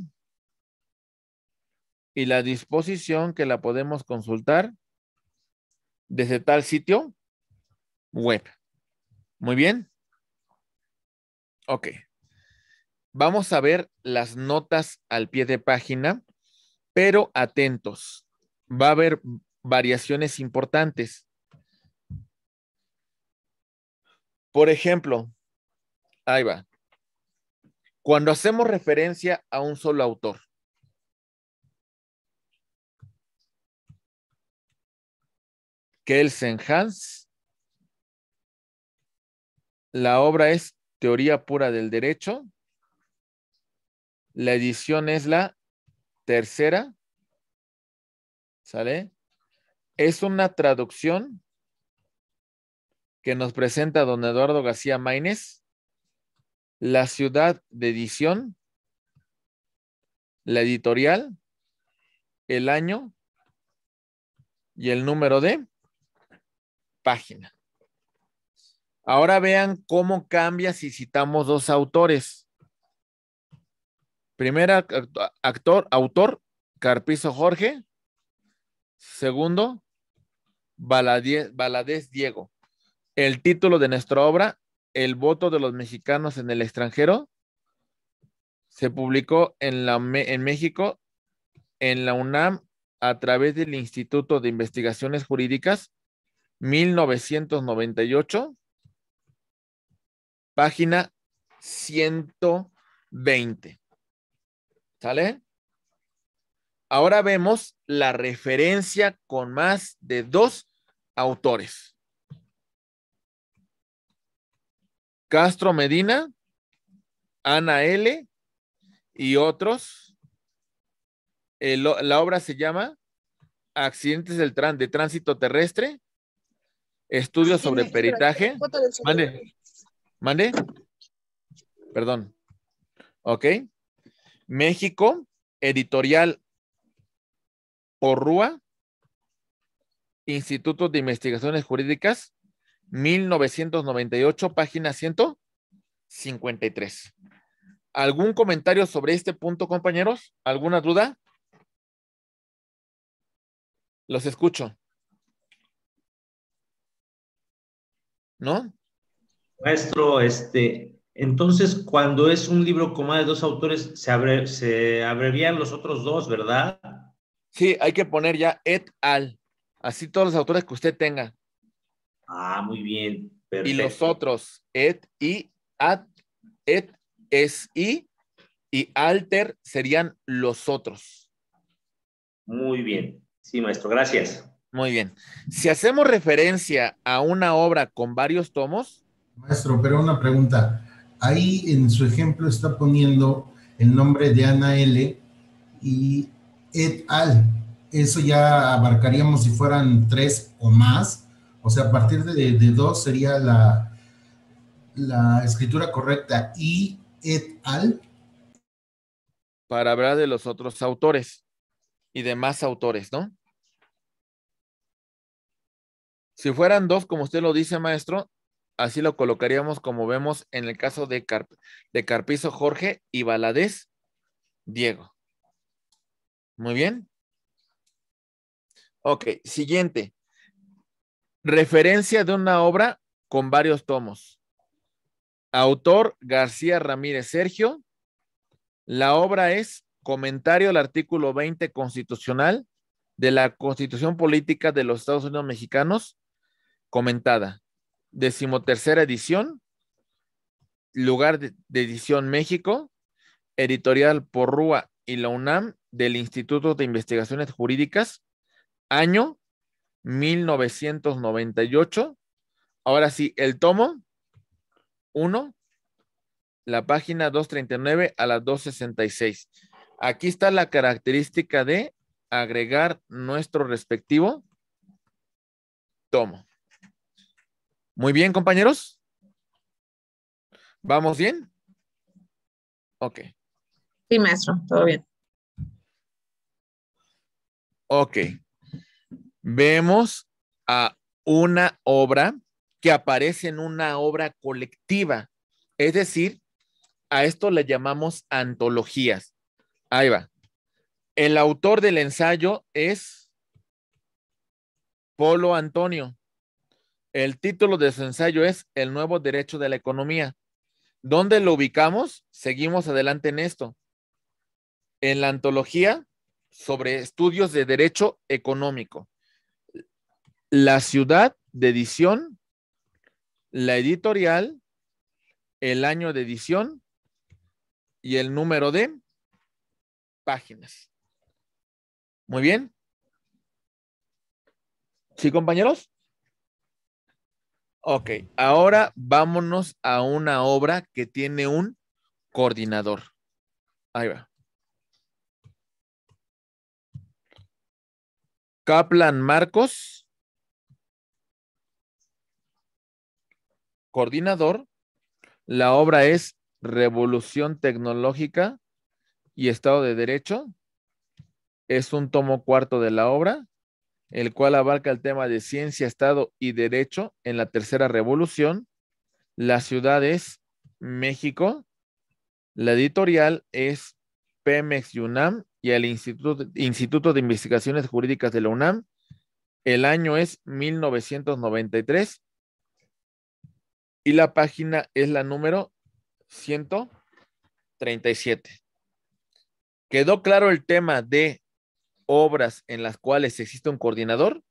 Y la disposición que la podemos consultar desde tal sitio web. Muy bien. Ok. Vamos a ver las notas al pie de página pero atentos. Va a haber variaciones importantes. Por ejemplo, ahí va. Cuando hacemos referencia a un solo autor. Kelsen Hans. La obra es Teoría Pura del Derecho. La edición es la tercera, ¿sale? Es una traducción que nos presenta don Eduardo García Maínez, la ciudad de edición, la editorial, el año y el número de página. Ahora vean cómo cambia si citamos dos autores. Primera, actor, autor, Carpizo Jorge. Segundo, Baladés Diego. El título de nuestra obra, El voto de los mexicanos en el extranjero, se publicó en, la, en México, en la UNAM, a través del Instituto de Investigaciones Jurídicas, 1998, página 120. ¿Sale? Ahora vemos la referencia con más de dos autores. Castro Medina, Ana L y otros. la obra se llama Accidentes del de Tránsito Terrestre, Estudios sobre Peritaje. Mande, mande. Perdón. Ok. México, editorial Porrúa, Instituto de Investigaciones Jurídicas, 1998, página 153. ¿Algún comentario sobre este punto, compañeros? ¿Alguna duda? Los escucho. ¿No? Maestro, este, entonces, cuando es un libro más de dos autores, se, abre, se abrevian los otros dos, ¿verdad? Sí, hay que poner ya et al. Así todos los autores que usted tenga. Ah, muy bien. Y los otros, et y at, et es y, y alter serían los otros. Muy bien. Sí, maestro, gracias. Muy bien. Si hacemos referencia a una obra con varios tomos. Maestro, pero una pregunta. Ahí en su ejemplo está poniendo el nombre de Ana L y et al. Eso ya abarcaríamos si fueran tres o más. O sea, a partir de, dos sería la, la escritura correcta. Y et al. Para hablar de los otros autores y demás autores, ¿no? Si fueran dos, como usted lo dice, maestro, así lo colocaríamos como vemos en el caso de, Carpizo Jorge y Baladés Diego. Muy bien. Ok, siguiente. Referencia de una obra con varios tomos. Autor García Ramírez Sergio. La obra es comentario al artículo 20 constitucional de la Constitución Política de los Estados Unidos Mexicanos comentada decimotercera edición, lugar de, edición México, editorial Porrúa y la UNAM del Instituto de Investigaciones Jurídicas, año 1998. Ahora sí, el tomo 1, la página 239 a la 266. Aquí está la característica de agregar nuestro respectivo tomo. Muy bien, compañeros. ¿Vamos bien? Ok. Sí, maestro, todo bien. Ok. Vemos a una obra que aparece en una obra colectiva. Es decir, a esto le llamamos antologías. Ahí va. El autor del ensayo es Polo Antonio. El título de su ensayo es El nuevo derecho de la economía. ¿Dónde lo ubicamos? Seguimos adelante en esto. En la antología sobre estudios de derecho económico. La ciudad de edición, la editorial, el año de edición y el número de páginas. Muy bien. ¿Sí, compañeros? Ok, ahora vámonos a una obra que tiene un coordinador. Ahí va. Kaplan Marcos, coordinador. La obra es Revolución Tecnológica y Estado de Derecho. Es un tomo cuarto de la obra el cual abarca el tema de ciencia, Estado y derecho en la tercera revolución. La ciudad es México. La editorial es Pemex y UNAM y el Instituto, Instituto de Investigaciones Jurídicas de la UNAM. El año es 1993. Y la página es la número 137. ¿Quedó claro el tema de obras en las cuales existe un coordinador?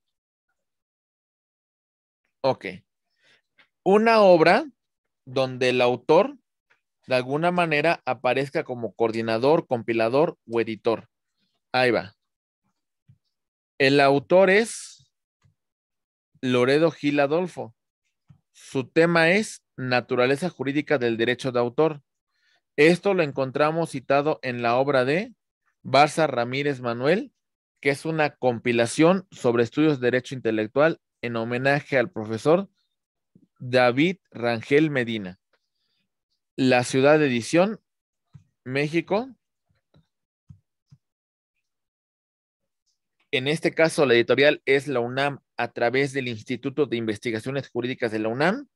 Ok. Una obra donde el autor de alguna manera aparezca como coordinador, compilador o editor. Ahí va. El autor es Loredo Gil Adolfo. Su tema es naturaleza jurídica del derecho de autor. Esto lo encontramos citado en la obra de Barça Ramírez Manuel, que es una compilación sobre estudios de derecho intelectual en homenaje al profesor David Rangel Medina. La ciudad de edición, México. En este caso, la editorial es la UNAM a través del Instituto de Investigaciones Jurídicas de la UNAM.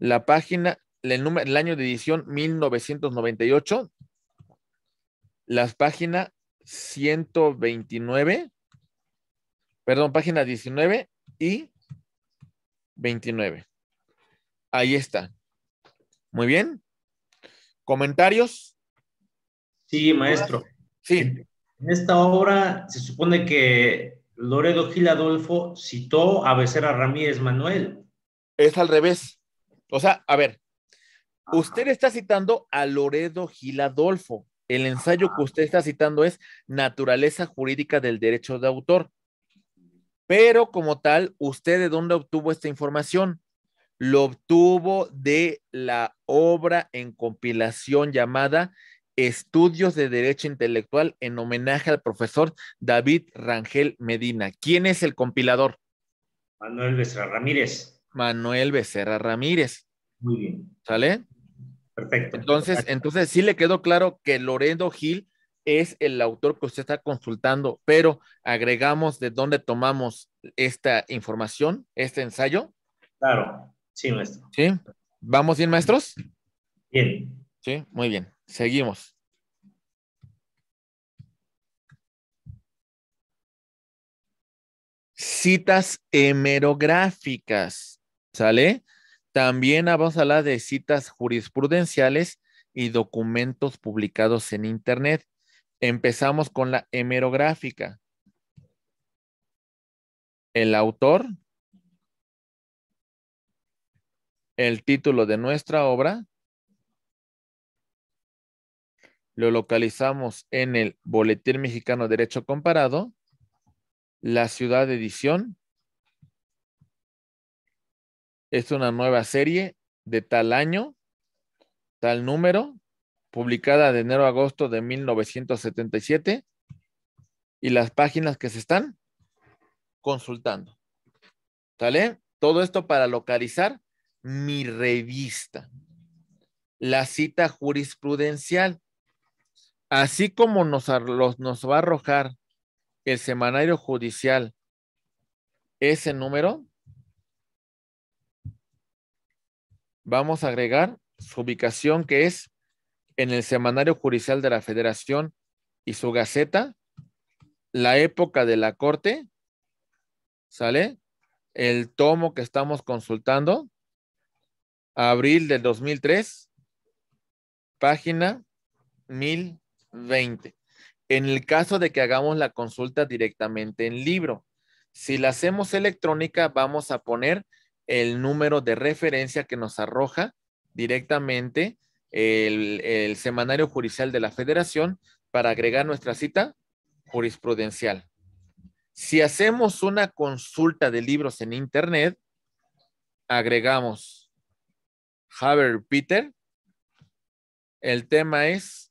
La página, el, número, el año de edición 1998. Las páginas 129, perdón, página 19 y 29. Ahí está. Muy bien. ¿Comentarios? Sí, maestro. Sí. En esta obra se supone que Loredo Gil Adolfo citó a Becerra Ramírez Manuel. Es al revés. O sea, a ver, usted está citando a Loredo Gil Adolfo. El ensayo que usted está citando es Naturaleza Jurídica del Derecho de Autor. Pero como tal, ¿usted de dónde obtuvo esta información? Lo obtuvo de la obra en compilación llamada Estudios de Derecho Intelectual en homenaje al profesor David Rangel Medina. ¿Quién es el compilador? Manuel Becerra Ramírez. Manuel Becerra Ramírez. Muy bien. ¿Sale? Perfecto. Entonces, entonces sí le quedó claro que Lorendo Gil es el autor que usted está consultando, pero agregamos de dónde tomamos esta información, este ensayo. Claro, sí, maestro. Sí, ¿vamos bien, maestros? Bien. Sí, muy bien, seguimos. Citas hemerográficas, ¿sale? También a hablar de citas jurisprudenciales y documentos publicados en Internet. Empezamos con la hemerográfica. El autor, el título de nuestra obra, lo localizamos en el Boletín Mexicano Derecho Comparado, la ciudad de edición, es una nueva serie de tal año, tal número, publicada de enero a agosto de 1977 y las páginas que se están consultando. ¿Sale? Todo esto para localizar mi revista. La cita jurisprudencial. Así como nos, nos va a arrojar el semanario judicial ese número, vamos a agregar su ubicación que es en el Semanario Judicial de la Federación y su Gaceta, la época de la Corte, ¿sale? El tomo que estamos consultando, abril del 2003, página 1020. En el caso de que hagamos la consulta directamente en libro, si la hacemos electrónica, vamos a poner el número de referencia que nos arroja directamente el, semanario judicial de la federación para agregar nuestra cita jurisprudencial. Si hacemos una consulta de libros en internet, agregamos Haber Peter. El tema es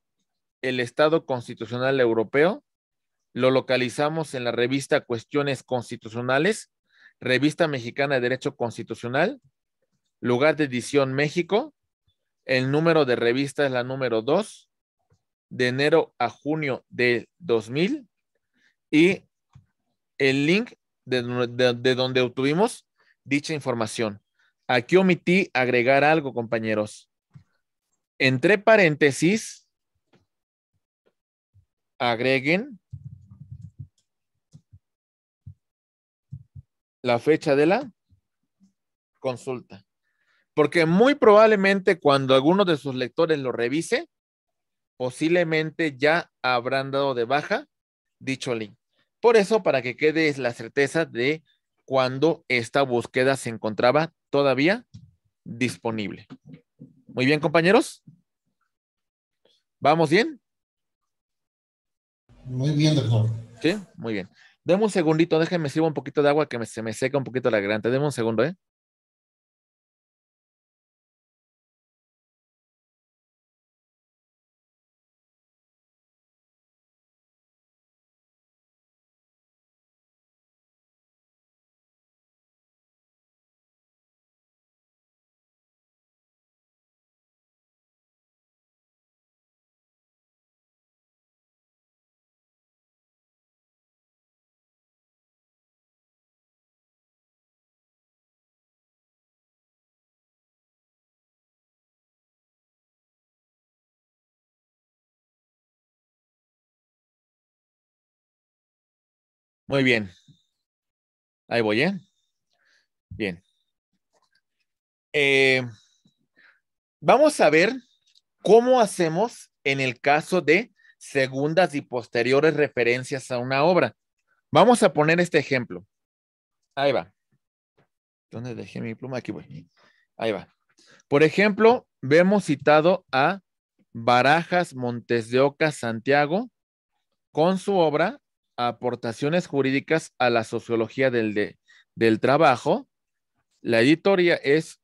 el Estado Constitucional Europeo. Lo localizamos en la revista Cuestiones Constitucionales Revista Mexicana de Derecho Constitucional, lugar de edición México, el número de revista es la número 2, de enero a junio de 2000, y el link de, de donde obtuvimos dicha información. Aquí omití agregar algo, compañeros. Entre paréntesis, agreguen la fecha de la consulta. Porque muy probablemente cuando alguno de sus lectores lo revise, posiblemente ya habrán dado de baja dicho link. Por eso, para que quede la certeza de cuando esta búsqueda se encontraba todavía disponible. Muy bien, compañeros. ¿Vamos bien? Muy bien, doctor. Sí, muy bien. Deme un segundito, déjeme sirvo un poquito de agua que se me seca un poquito la garganta. Deme un segundo, ¿eh? Muy bien. Ahí voy, ¿eh? Bien. Eh, vamos a ver cómo hacemos en el caso de segundas y posteriores referencias a una obra. Vamos a poner este ejemplo. Ahí va. ¿Dónde dejé mi pluma? Aquí voy. Ahí va. Por ejemplo, vemos citado a Barajas Montes de Oca Santiago con su obra Aportaciones jurídicas a la sociología del, trabajo. La editorial es,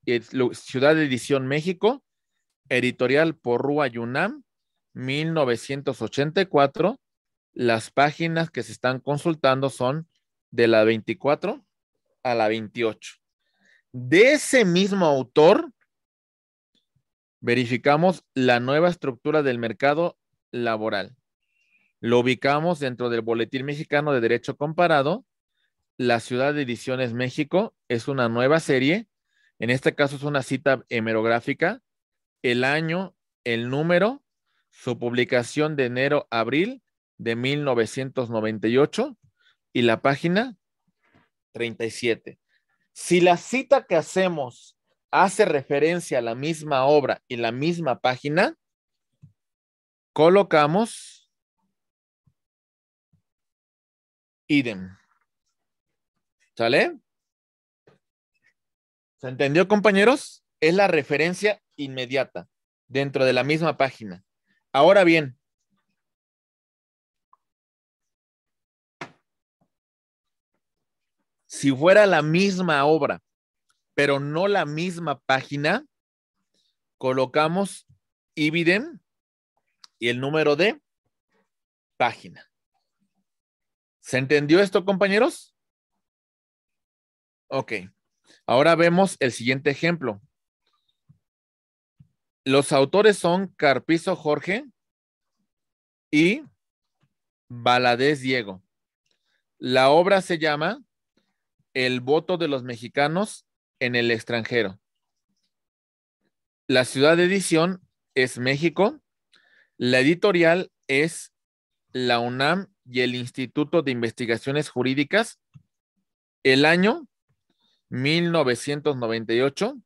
Ciudad de Edición México, editorial por Yunam, 1984. Las páginas que se están consultando son de la 24 a la 28. De ese mismo autor, verificamos la nueva estructura del mercado laboral. Lo ubicamos dentro del Boletín Mexicano de Derecho Comparado. La Ciudad de Ediciones México es una nueva serie. En este caso es una cita hemerográfica. El año, el número, su publicación de enero abril de 1998 y la página 37. Si la cita que hacemos hace referencia a la misma obra y la misma página, colocamos idem. ¿Sale? ¿Se entendió, compañeros? Es la referencia inmediata dentro de la misma página. Ahora bien, si fuera la misma obra, pero no la misma página, colocamos ibidem y el número de página. ¿Se entendió esto, compañeros? Ok. Ahora vemos el siguiente ejemplo. Los autores son Carpizo Jorge y Baladés Diego. La obra se llama El voto de los mexicanos en el extranjero. La ciudad de edición es México. La editorial es la UNAM y el Instituto de Investigaciones Jurídicas el año 1998,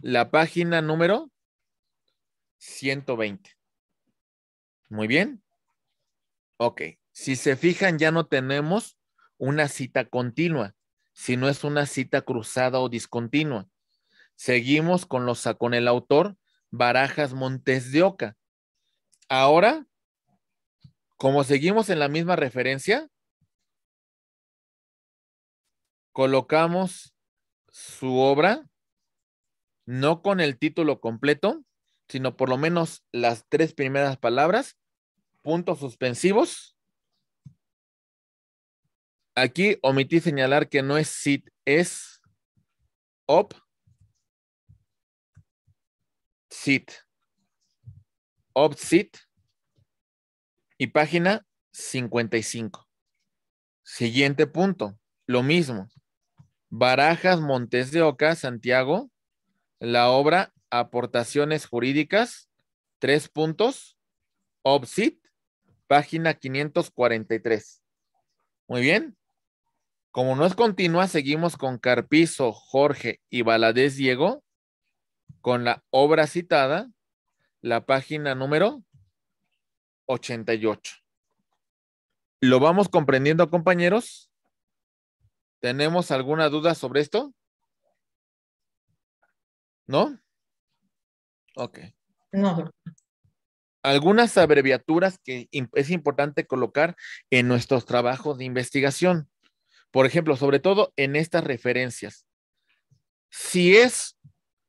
la página número 120. Muy bien. Ok. Si se fijan, ya no tenemos una cita continua, sino es una cita cruzada o discontinua. Seguimos con, los, con el autor Barajas Montes de Oca. Ahora como seguimos en la misma referencia, colocamos su obra no con el título completo, sino por lo menos las tres primeras palabras, puntos suspensivos. Aquí omití señalar que no es sit, es op, sit, op, sit. Y página 55. Siguiente punto, lo mismo. Barajas, Montes de Oca, Santiago, la obra Aportaciones Jurídicas, tres puntos, Obsit, página 543. Muy bien. Como no es continua, seguimos con Carpizo, Jorge y Baladés Diego, con la obra citada, la página número 88. ¿Lo vamos comprendiendo, compañeros? ¿Tenemos alguna duda sobre esto? ¿No? Ok. No. Algunas abreviaturas que es importante colocar en nuestros trabajos de investigación. Por ejemplo, sobre todo en estas referencias. Si es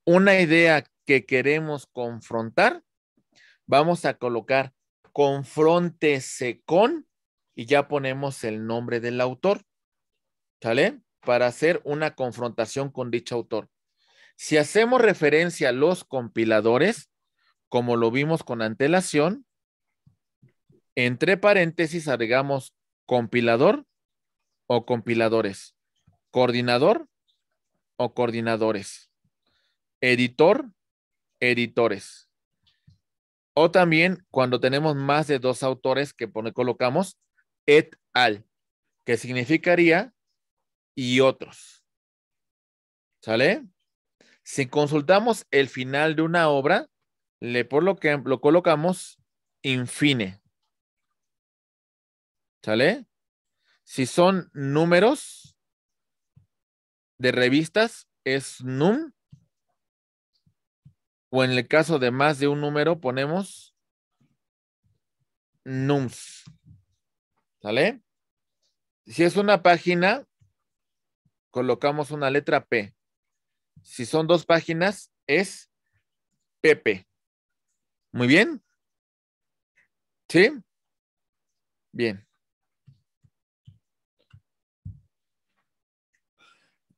una idea que queremos confrontar, vamos a colocar confróntese con, y ya ponemos el nombre del autor, ¿sale? Para hacer una confrontación con dicho autor. Si hacemos referencia a los compiladores, como lo vimos con antelación, entre paréntesis agregamos compilador o compiladores, coordinador o coordinadores, editor, editores. O también cuando tenemos más de dos autores que colocamos et al, que significaría y otros. ¿Sale? Si consultamos el final de una obra, le por lo que lo colocamos infine. ¿Sale? Si son números de revistas, es num o en el caso de más de un número ponemos nums. ¿Sale? Si es una página, colocamos una letra P. Si son dos páginas, es PP. Muy bien. ¿Sí? Bien.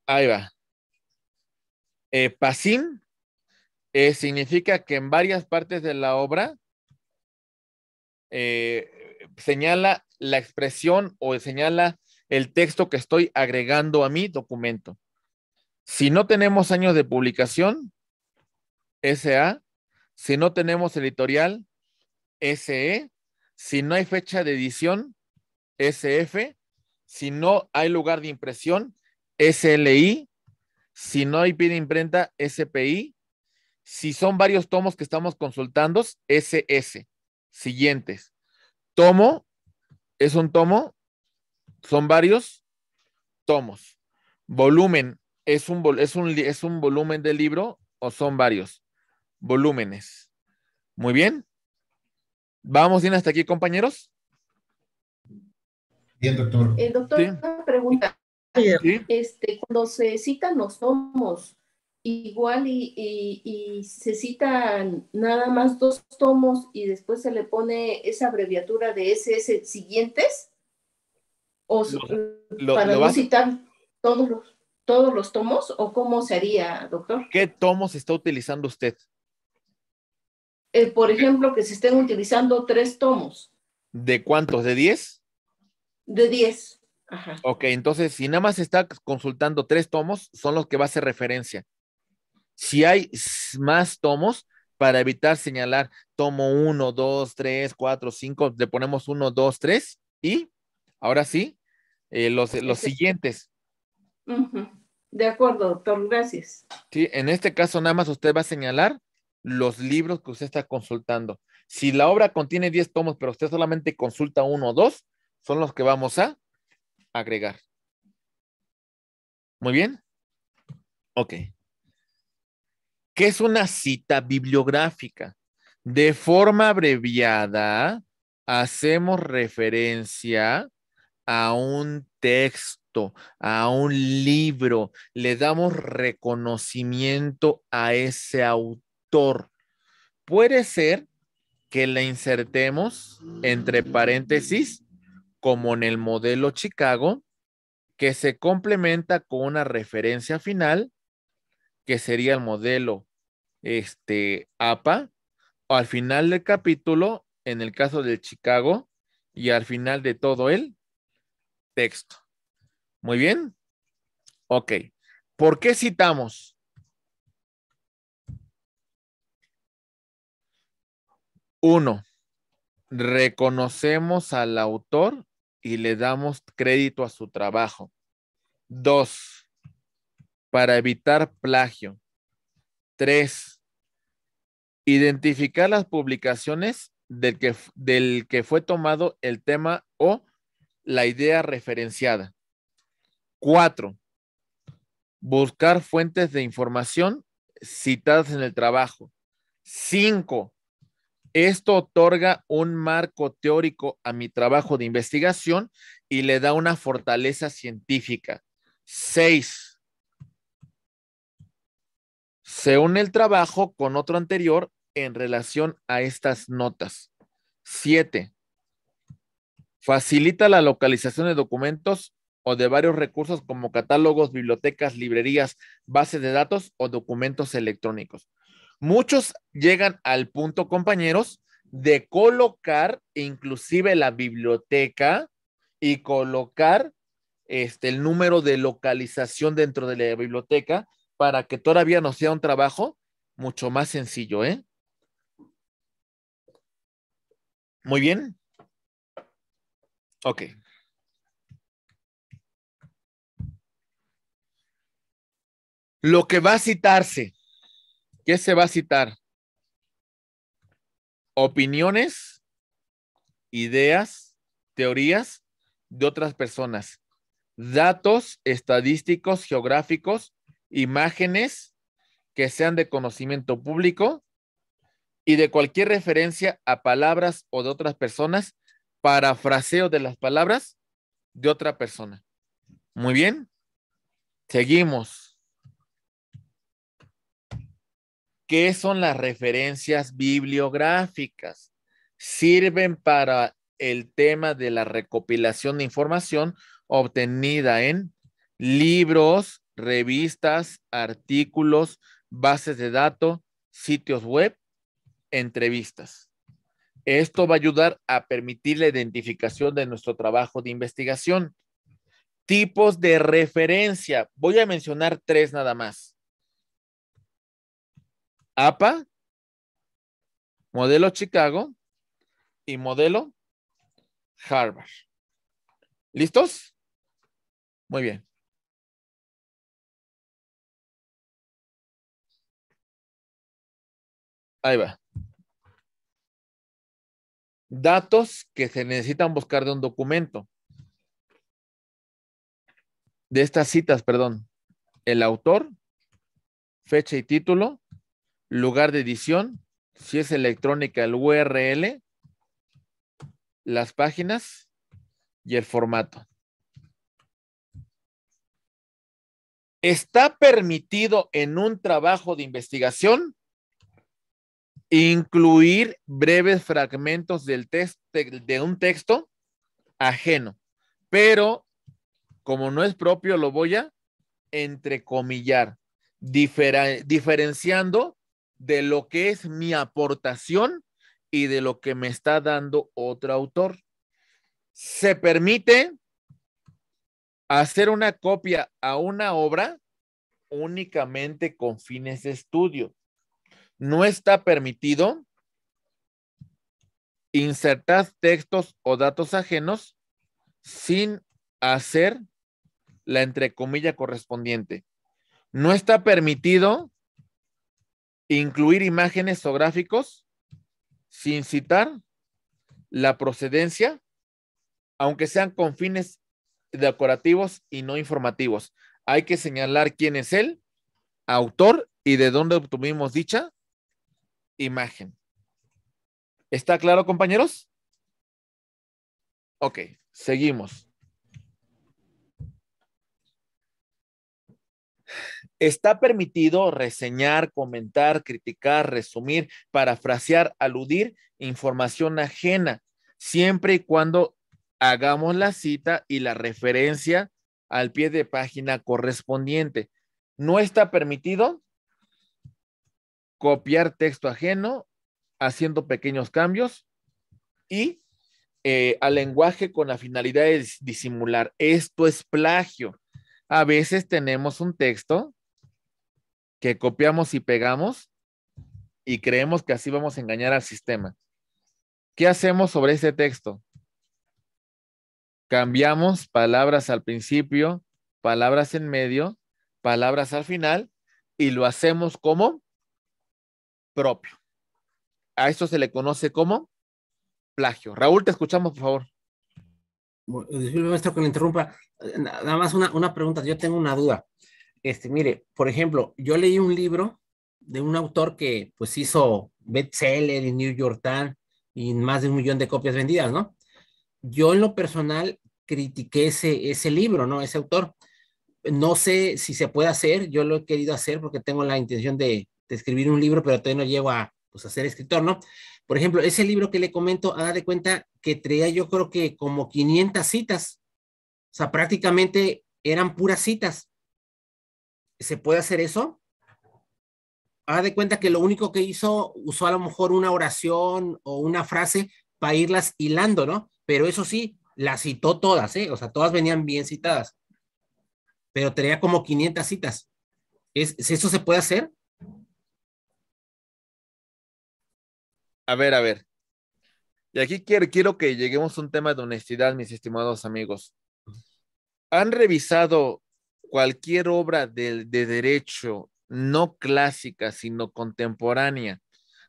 Ahí va. Eh, eh, significa que en varias partes de la obra eh, señala la expresión o señala el texto que estoy agregando a mi documento. Si no tenemos años de publicación, SA, si no tenemos editorial, SE, si no hay fecha de edición, SF, si no hay lugar de impresión, SLI, si no hay pide imprenta, SPI, si son varios tomos que estamos consultando, SS, siguientes. Tomo, es un tomo, son varios tomos. Volumen, es un, es, un, es un volumen del libro o son varios volúmenes. Muy bien. ¿Vamos bien hasta aquí, compañeros? Bien, doctor. El eh, doctor, una pregunta. Este, cuando se citan los tomos, igual y, se citan nada más dos tomos y después se le pone esa abreviatura de SS siguientes, o mm, para no citar todos los, todos los tomos, o cómo se haría, doctor. ¿Qué tomos está utilizando usted? Eh, por ejemplo, que se estén utilizando tres tomos. ¿De cuántos? ¿De diez De diez Ajá. Ok, entonces si nada más está consultando tres tomos, son los que va a hacer referencia si hay más tomos, para evitar señalar tomo 1, 2, 3, 4, 5, le ponemos 1, 2, 3 y ahora sí, eh, los, los siguientes. De acuerdo, doctor, gracias. Sí, en este caso nada más usted va a señalar los libros que usted está consultando. Si la obra contiene 10 tomos, pero usted solamente consulta uno o dos, son los que vamos a agregar. Muy bien. Ok. Qué es una cita bibliográfica. De forma abreviada, hacemos referencia a un texto, a un libro, le damos reconocimiento a ese autor. Puede ser que la insertemos entre paréntesis, como en el modelo Chicago, que se complementa con una referencia final, que sería el modelo este, APA, al final del capítulo, en el caso del Chicago, y al final de todo el texto. Muy bien. Ok. ¿Por qué citamos? Uno, reconocemos al autor y le damos crédito a su trabajo. Dos, para evitar plagio. Tres, Identificar las publicaciones del que, del que fue tomado el tema o la idea referenciada. Cuatro, buscar fuentes de información citadas en el trabajo. Cinco, esto otorga un marco teórico a mi trabajo de investigación y le da una fortaleza científica. Seis, se une el trabajo con otro anterior en relación a estas notas. Siete, facilita la localización de documentos o de varios recursos como catálogos, bibliotecas, librerías, bases de datos o documentos electrónicos. Muchos llegan al punto, compañeros, de colocar inclusive la biblioteca y colocar este, el número de localización dentro de la biblioteca para que todavía no sea un trabajo mucho más sencillo, ¿eh? Muy bien. Ok. Lo que va a citarse. ¿Qué se va a citar? Opiniones, ideas, teorías de otras personas, datos estadísticos, geográficos, imágenes que sean de conocimiento público, y de cualquier referencia a palabras o de otras personas, parafraseo de las palabras de otra persona. Muy bien. Seguimos. ¿Qué son las referencias bibliográficas? Sirven para el tema de la recopilación de información obtenida en libros, revistas, artículos, bases de datos, sitios web entrevistas. Esto va a ayudar a permitir la identificación de nuestro trabajo de investigación. Tipos de referencia. Voy a mencionar tres nada más. APA, modelo Chicago y modelo Harvard. ¿Listos? Muy bien. Ahí va datos que se necesitan buscar de un documento. De estas citas, perdón. El autor, fecha y título, lugar de edición, si es electrónica el URL, las páginas y el formato. ¿Está permitido en un trabajo de investigación? Incluir breves fragmentos del de un texto ajeno, pero como no es propio, lo voy a entrecomillar, diferenciando de lo que es mi aportación y de lo que me está dando otro autor. Se permite hacer una copia a una obra únicamente con fines de estudio no está permitido insertar textos o datos ajenos sin hacer la entrecomilla correspondiente. No está permitido incluir imágenes o gráficos sin citar la procedencia, aunque sean con fines decorativos y no informativos. Hay que señalar quién es el autor y de dónde obtuvimos dicha imagen. ¿Está claro, compañeros? Ok, seguimos. Está permitido reseñar, comentar, criticar, resumir, parafrasear, aludir información ajena, siempre y cuando hagamos la cita y la referencia al pie de página correspondiente. No está permitido copiar texto ajeno haciendo pequeños cambios y eh, al lenguaje con la finalidad de disimular. Esto es plagio. A veces tenemos un texto que copiamos y pegamos y creemos que así vamos a engañar al sistema. ¿Qué hacemos sobre ese texto? Cambiamos palabras al principio, palabras en medio, palabras al final y lo hacemos como propio. A esto se le conoce como plagio. Raúl, te escuchamos, por favor. disculpe, maestro, que interrumpa. Eh, nada más una, pregunta, yo tengo una duda. Este, mire, por ejemplo, yo leí un libro de un autor que pues hizo bestseller en New York Times y más de un millón de copias vendidas, ¿no? Yo en lo personal critiqué ese, ese libro, ¿no? Ese autor. No sé si se puede hacer, yo lo he querido hacer porque tengo la intención de, escribir un libro, pero todavía no llego pues, a, ser escritor, ¿no? Por ejemplo, ese libro que le comento, a de cuenta que traía yo creo que como 500 citas. O sea, prácticamente eran puras citas. ¿Se puede hacer eso? Haga de cuenta que lo único que hizo, usó a lo mejor una oración o una frase para irlas hilando, ¿no? Pero eso sí, las citó todas, ¿eh? O sea, todas venían bien citadas. Pero tenía como 500 citas. ¿Es, ¿Eso se puede hacer? A ver, a ver. Y aquí quiero, quiero que lleguemos a un tema de honestidad, mis estimados amigos. ¿Han revisado cualquier obra de, de derecho, no clásica, sino contemporánea,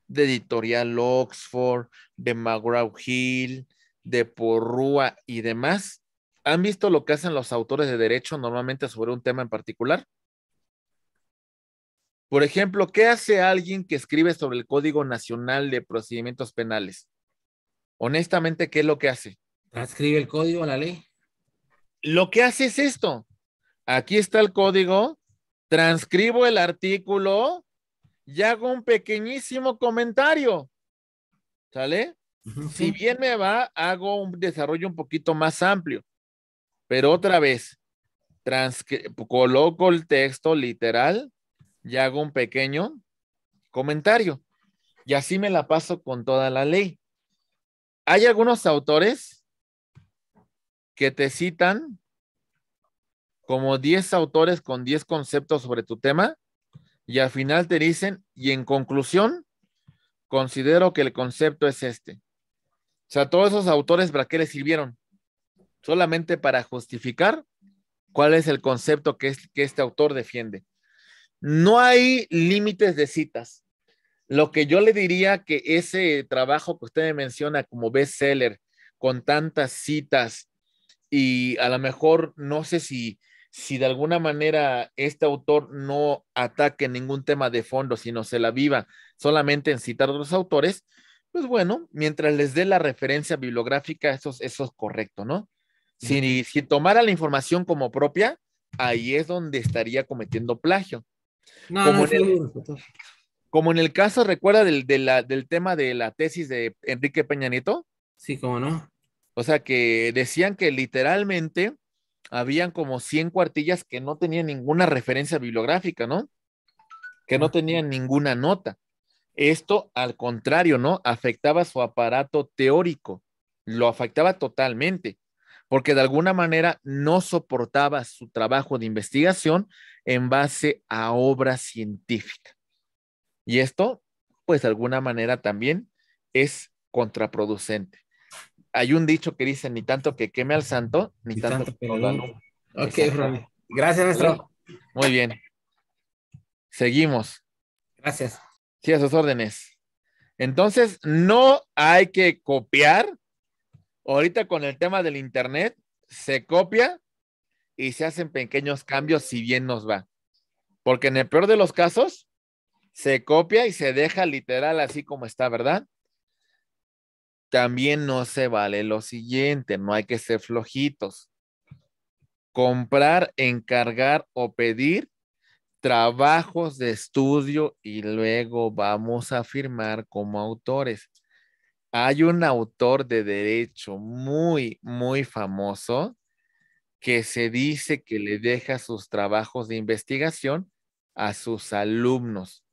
de editorial Oxford, de McGraw Hill, de Porrúa y demás? ¿Han visto lo que hacen los autores de derecho normalmente sobre un tema en particular? Por ejemplo, ¿qué hace alguien que escribe sobre el Código Nacional de Procedimientos Penales? Honestamente, ¿qué es lo que hace? Transcribe el código a la ley. Lo que hace es esto. Aquí está el código, transcribo el artículo y hago un pequeñísimo comentario. ¿Sale? Si bien me va, hago un desarrollo un poquito más amplio. Pero otra vez, coloco el texto literal, y hago un pequeño comentario. Y así me la paso con toda la ley. Hay algunos autores que te citan como 10 autores con 10 conceptos sobre tu tema y al final te dicen, y en conclusión, considero que el concepto es este. O sea, todos esos autores, ¿para qué les sirvieron? Solamente para justificar cuál es el concepto que, que este autor defiende. No hay límites de citas. Lo que yo le diría que ese trabajo que usted menciona como bestseller, con tantas citas, y a lo mejor no sé si, si de alguna manera este autor no ataque ningún tema de fondo, sino se la viva solamente en citar a otros autores, pues bueno, mientras les dé la referencia bibliográfica, eso, es correcto, ¿no? si tomara la información como propia, ahí es donde estaría cometiendo plagio como, en el, caso, recuerda, del, del tema de la tesis de Enrique Peña Nieto. Sí, cómo no. O sea, que decían que literalmente habían como 100 cuartillas que no tenían ninguna referencia bibliográfica, ¿no? Que no tenían ninguna nota. Esto, al contrario, ¿no? Afectaba su aparato teórico, lo afectaba totalmente porque de alguna manera no soportaba su trabajo de investigación en base a obra científica. Y esto, pues de alguna manera también es contraproducente. Hay un dicho que dice, ni tanto que queme al santo, ni, tanto, que Ok, Gracias, maestro. Muy bien. Seguimos. Gracias. Sí, a sus órdenes. Entonces, no hay que copiar, Ahorita con el tema del Internet, se copia y se hacen pequeños cambios si bien nos va. Porque en el peor de los casos, se copia y se deja literal así como está, ¿verdad? También no se vale lo siguiente, no hay que ser flojitos. Comprar, encargar o pedir trabajos de estudio y luego vamos a firmar como autores. Hay un autor de derecho muy, muy famoso que se dice que le deja sus trabajos de investigación a sus alumnos.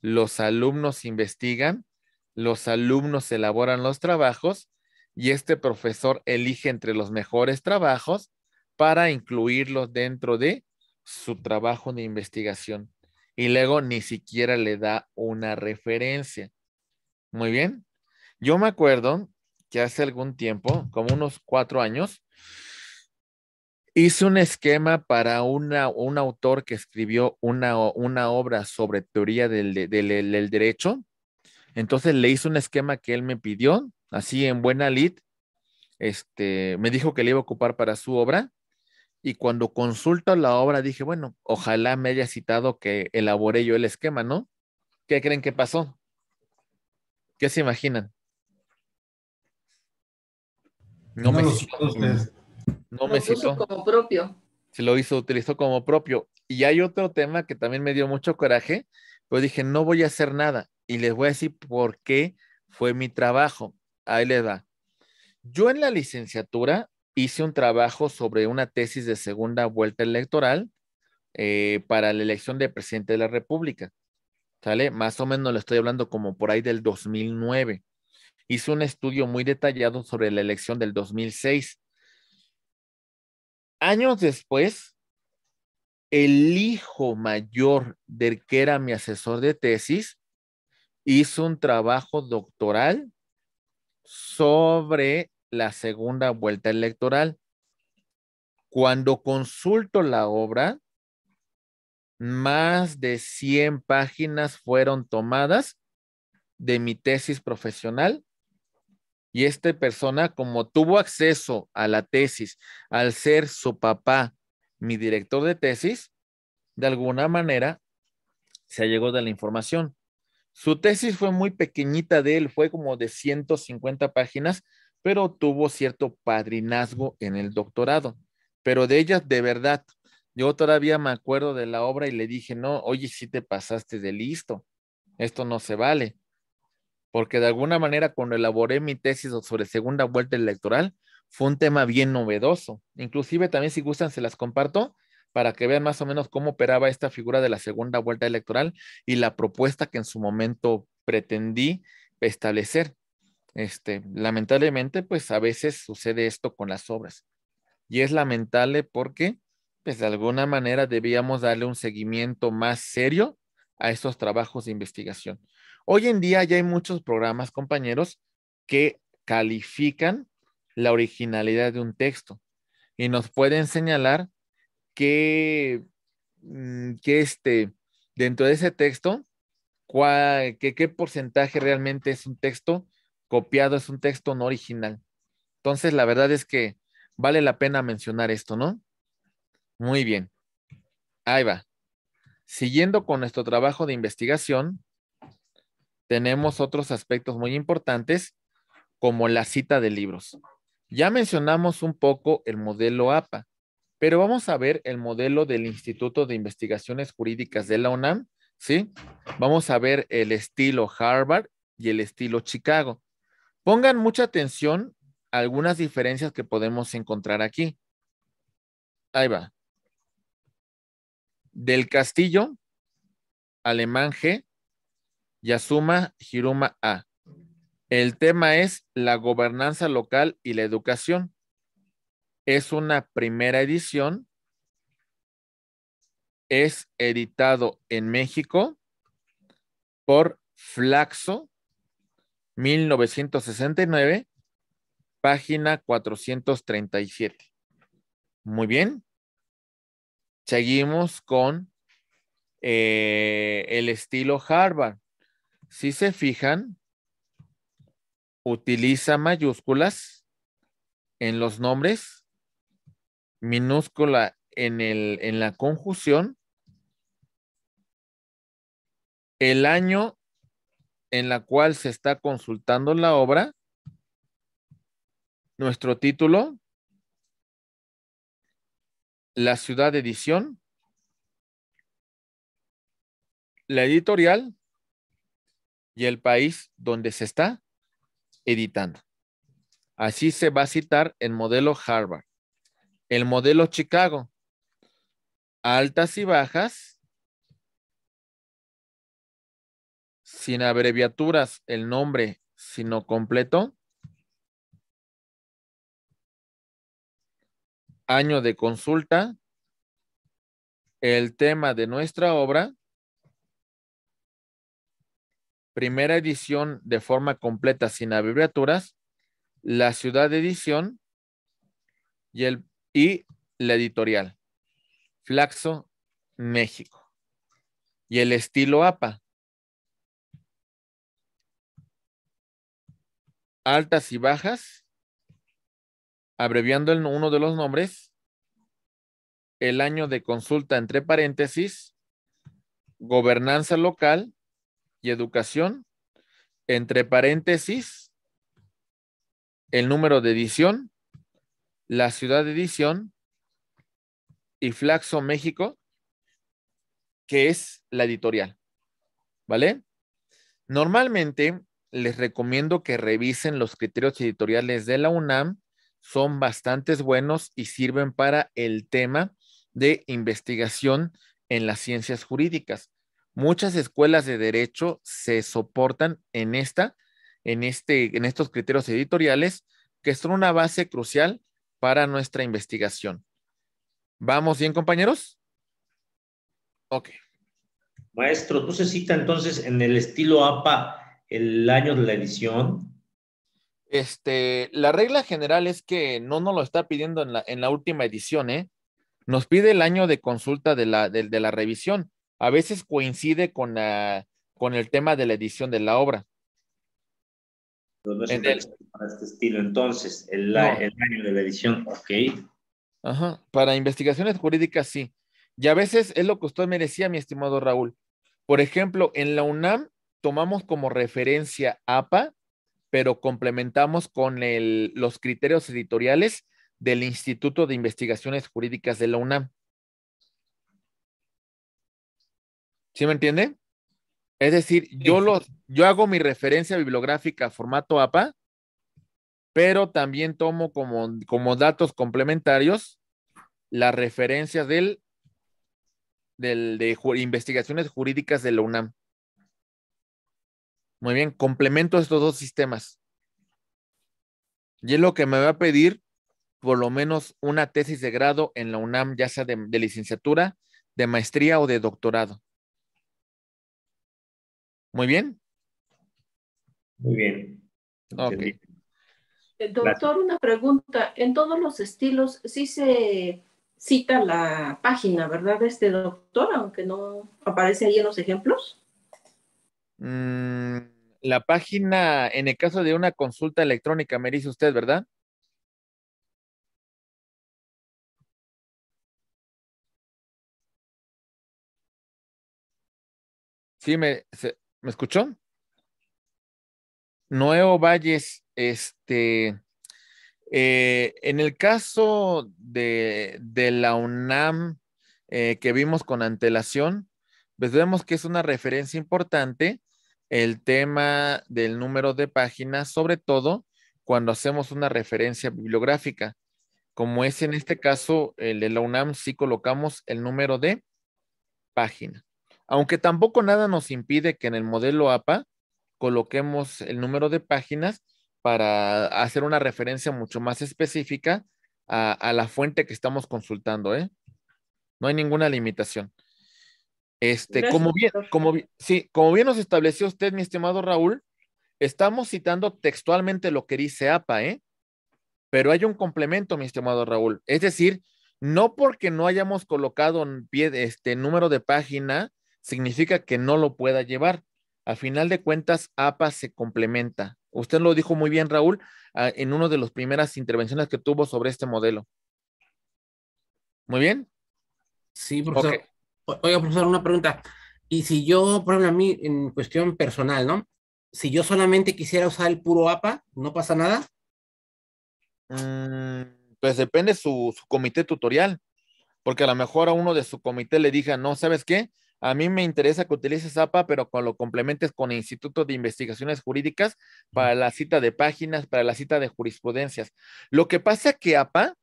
Los alumnos investigan, los alumnos elaboran los trabajos y este profesor elige entre los mejores trabajos para incluirlos dentro de su trabajo de investigación. Y luego ni siquiera le da una referencia. Muy bien. Yo me acuerdo que hace algún tiempo, como unos cuatro años, hice un esquema para una, un autor que escribió una, una obra sobre teoría del, derecho. Entonces le hice un esquema que él me pidió, así en buena lid. Este, me dijo que le iba a ocupar para su obra. Y cuando consulto la obra, dije, bueno, ojalá me haya citado que elaboré yo el esquema, ¿no? ¿Qué creen que pasó? ¿Qué se imaginan? No, me citó. No me citó. Como propio. Se lo hizo, utilizó como propio. Y hay otro tema que también me dio mucho coraje, pues dije, no voy a hacer nada. Y les voy a decir por qué fue mi trabajo. Ahí les va. Yo en la licenciatura hice un trabajo sobre una tesis de segunda vuelta electoral eh, para la elección de presidente de la República. ¿Sale? Más o menos lo estoy hablando como por ahí del 2009 hizo un estudio muy detallado sobre la elección del 2006. Años después, el hijo mayor del que era mi asesor de tesis hizo un trabajo doctoral sobre la segunda vuelta electoral. Cuando consulto la obra, más de 100 páginas fueron tomadas de mi tesis profesional y esta persona, como tuvo acceso a la tesis, al ser su papá mi director de tesis, de alguna manera se llegó de la información. Su tesis fue muy pequeñita de él, fue como de 150 páginas, pero tuvo cierto padrinazgo en el doctorado. Pero de ellas, de verdad, yo todavía me acuerdo de la obra y le dije, no, oye, si te pasaste de listo, esto no se vale porque de alguna manera cuando elaboré mi tesis sobre segunda vuelta electoral, fue un tema bien novedoso. Inclusive también si gustan se las comparto para que vean más o menos cómo operaba esta figura de la segunda vuelta electoral y la propuesta que en su momento pretendí establecer. Este, lamentablemente, pues a veces sucede esto con las obras. Y es lamentable porque, pues de alguna manera debíamos darle un seguimiento más serio a estos trabajos de investigación. Hoy en día ya hay muchos programas, compañeros, que califican la originalidad de un texto y nos pueden señalar que, mm, que este, dentro de ese texto, qué porcentaje realmente es un texto copiado, es un texto no original. Entonces, la verdad es que vale la pena mencionar esto, ¿no? Muy bien. Ahí va. Siguiendo con nuestro trabajo de investigación, tenemos otros aspectos muy importantes como la cita de libros. Ya mencionamos un poco el modelo APA, pero vamos a ver el modelo del Instituto de Investigaciones Jurídicas de la UNAM, ¿sí? Vamos a ver el estilo Harvard y el estilo Chicago. Pongan mucha atención a algunas diferencias que podemos encontrar aquí. Ahí va. Del Castillo, Alemán G, Yasuma Hiruma A. El tema es la gobernanza local y la educación. Es una primera edición. Es editado en México por Flaxo 1969, página 437. Muy bien. Seguimos con eh, el estilo Harvard si se fijan, utiliza mayúsculas en los nombres, minúscula en, la conjunción, el año en la cual se está consultando la obra, nuestro título, la ciudad de edición, la editorial y el país donde se está editando. Así se va a citar el modelo Harvard. El modelo Chicago, altas y bajas, sin abreviaturas el nombre, sino completo. Año de consulta, el tema de nuestra obra primera edición de forma completa sin abreviaturas, la ciudad de edición y, el, y la editorial. Flaxo, México. Y el estilo APA. Altas y bajas, abreviando uno de los nombres, el año de consulta entre paréntesis, gobernanza local, y educación, entre paréntesis, el número de edición, la ciudad de edición y Flaxo México, que es la editorial. ¿Vale? Normalmente les recomiendo que revisen los criterios editoriales de la UNAM. Son bastantes buenos y sirven para el tema de investigación en las ciencias jurídicas. Muchas escuelas de derecho se soportan en esta, en este, en estos criterios editoriales que son una base crucial para nuestra investigación. ¿Vamos bien, compañeros? Ok. Maestro, tú se cita entonces en el estilo APA el año de la edición. Este, la regla general es que no nos lo está pidiendo en la, última edición, ¿eh? Nos pide el año de consulta de la revisión a veces coincide con, con el tema de la edición de la obra. Este entonces, el, año de la edición, ok. Ajá, para investigaciones jurídicas sí. Y a veces es lo que usted me decía, mi estimado Raúl. Por ejemplo, en la UNAM tomamos como referencia APA, pero complementamos con los criterios editoriales del Instituto de Investigaciones Jurídicas de la UNAM. ¿Sí me entiende? Es decir, yo, los, yo hago mi referencia bibliográfica formato APA, pero también tomo como, como datos complementarios las referencias del, de investigaciones jurídicas de la UNAM. Muy bien, complemento estos dos sistemas. Y es lo que me va a pedir por lo menos una tesis de grado en la UNAM, ya sea de licenciatura, de maestría o de doctorado. ¿Muy bien? Muy bien. Okay. Eh, doctor, una pregunta. En todos los estilos sí se cita la página, ¿verdad? De este doctor, aunque no aparece ahí en los ejemplos. Mm, la página, en el caso de una consulta electrónica, me dice usted, ¿verdad? Sí, me, ¿Me escuchó? Nuevo Valles, este, eh, en el caso de, la UNAM eh, que vimos con antelación, pues vemos que es una referencia importante el tema del número de páginas, sobre todo cuando hacemos una referencia bibliográfica, como es en este caso el de la UNAM, si colocamos el número de página aunque tampoco nada nos impide que en el modelo APA coloquemos el número de páginas para hacer una referencia mucho más específica a, la fuente que estamos consultando. ¿eh? No hay ninguna limitación. Este, como bien, como como bien nos estableció usted, mi estimado Raúl, estamos citando textualmente lo que dice APA, ¿eh? Pero hay un complemento, mi estimado Raúl. Es decir, no porque no hayamos colocado en pie este número de página significa que no lo pueda llevar. A final de cuentas, APA se complementa. Usted lo dijo muy bien, Raúl, ah, en una de las primeras intervenciones que tuvo sobre este modelo. Muy bien. Sí, profesor. Oiga, profesor, una pregunta. Y si yo, por ejemplo, a mí, en cuestión personal, ¿no? Si yo solamente quisiera usar el puro APA, ¿no pasa nada? Mm, pues depende su, su comité tutorial, porque a lo mejor a uno de su comité le dije, no, ¿sabes qué? A mí me interesa que utilices APA, pero con lo complementes con Instituto de Investigaciones Jurídicas para la cita de páginas, para la cita de jurisprudencias. Lo que pasa que APA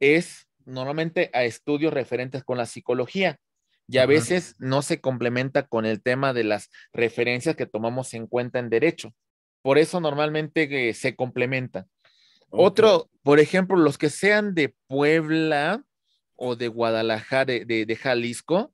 es normalmente a estudios referentes con la psicología y a veces no se complementa con el tema de las referencias que tomamos en cuenta en derecho. Por eso normalmente eh, se complementa. Otro, por ejemplo, los que sean de Puebla o de Guadalajara, de Jalisco,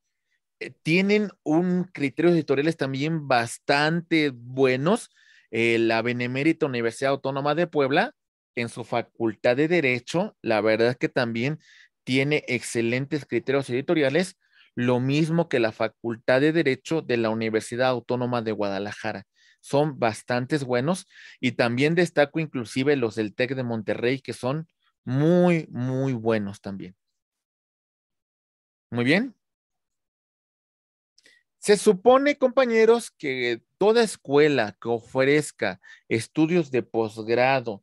eh, tienen un criterios editoriales también bastante buenos. Eh, la Benemérita Universidad Autónoma de Puebla, en su Facultad de Derecho, la verdad es que también tiene excelentes criterios editoriales, lo mismo que la Facultad de Derecho de la Universidad Autónoma de Guadalajara. Son bastantes buenos y también destaco inclusive los del TEC de Monterrey, que son muy, muy buenos también. Muy bien, se supone, compañeros, que toda escuela que ofrezca estudios de posgrado,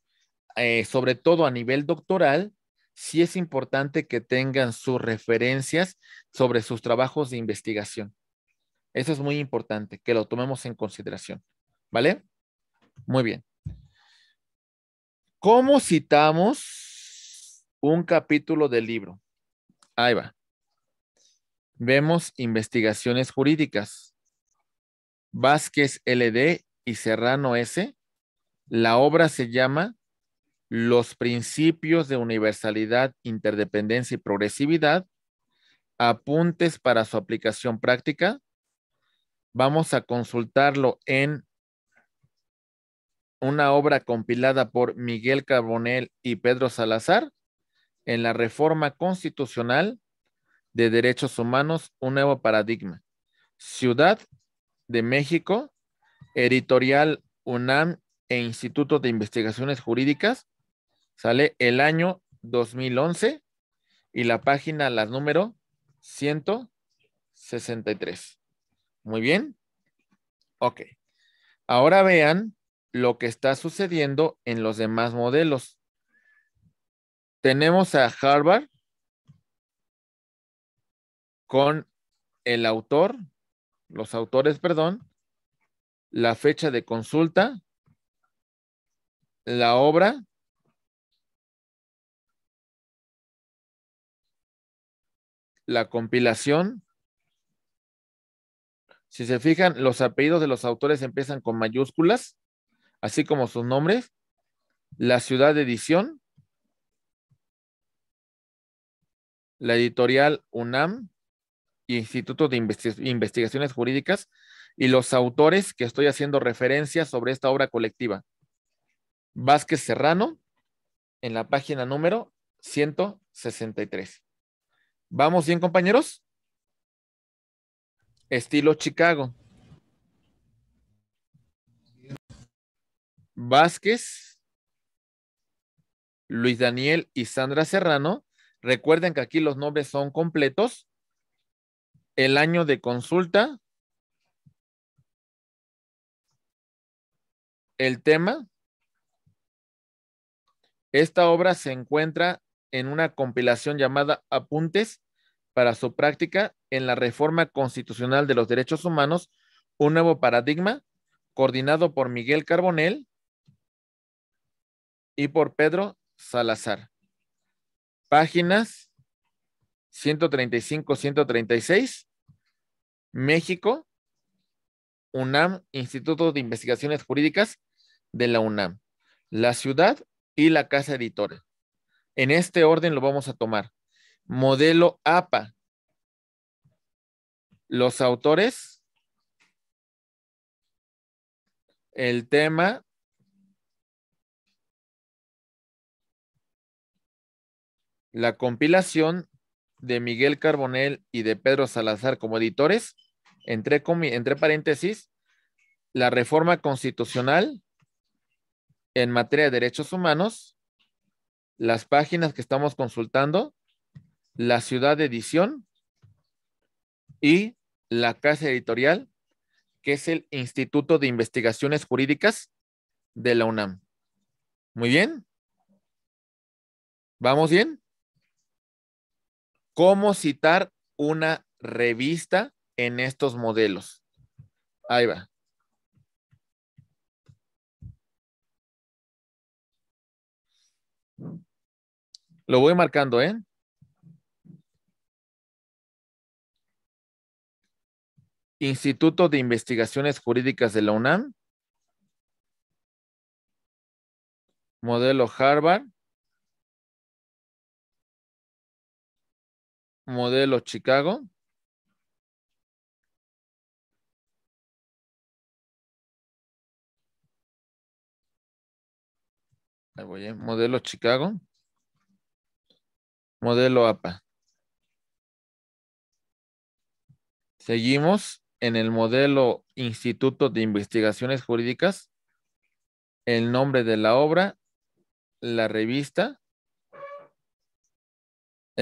eh, sobre todo a nivel doctoral, sí es importante que tengan sus referencias sobre sus trabajos de investigación. Eso es muy importante, que lo tomemos en consideración. ¿Vale? Muy bien. ¿Cómo citamos un capítulo del libro? Ahí va vemos investigaciones jurídicas. Vázquez LD y Serrano S. La obra se llama Los principios de universalidad, interdependencia y progresividad. Apuntes para su aplicación práctica. Vamos a consultarlo en una obra compilada por Miguel Carbonell y Pedro Salazar en la Reforma Constitucional de Derechos Humanos, un nuevo paradigma. Ciudad de México, editorial UNAM e Instituto de Investigaciones Jurídicas. Sale el año 2011 y la página, la número 163. Muy bien. Ok. Ahora vean lo que está sucediendo en los demás modelos. Tenemos a Harvard, con el autor, los autores, perdón, la fecha de consulta, la obra, la compilación. Si se fijan, los apellidos de los autores empiezan con mayúsculas, así como sus nombres, la ciudad de edición, la editorial UNAM, Instituto de Investigaciones Jurídicas y los autores que estoy haciendo referencia sobre esta obra colectiva. Vázquez Serrano, en la página número 163. ¿Vamos bien, compañeros? Estilo Chicago. Vázquez, Luis Daniel y Sandra Serrano. Recuerden que aquí los nombres son completos el año de consulta, el tema. Esta obra se encuentra en una compilación llamada Apuntes para su práctica en la Reforma Constitucional de los Derechos Humanos, un nuevo paradigma, coordinado por Miguel Carbonell y por Pedro Salazar. Páginas 135-136 México, UNAM, Instituto de Investigaciones Jurídicas de la UNAM, la ciudad y la casa editora. En este orden lo vamos a tomar. Modelo APA. Los autores. El tema. La compilación de Miguel Carbonel y de Pedro Salazar como editores, entre, entre paréntesis, la reforma constitucional en materia de derechos humanos, las páginas que estamos consultando, la ciudad de edición y la casa editorial, que es el Instituto de Investigaciones Jurídicas de la UNAM. Muy bien. ¿Vamos bien? ¿Cómo citar una revista en estos modelos? Ahí va. Lo voy marcando, ¿eh? Instituto de Investigaciones Jurídicas de la UNAM. Modelo Harvard. modelo Chicago. Ahí voy, eh. modelo Chicago. Modelo APA. Seguimos en el modelo Instituto de Investigaciones Jurídicas, el nombre de la obra, la revista,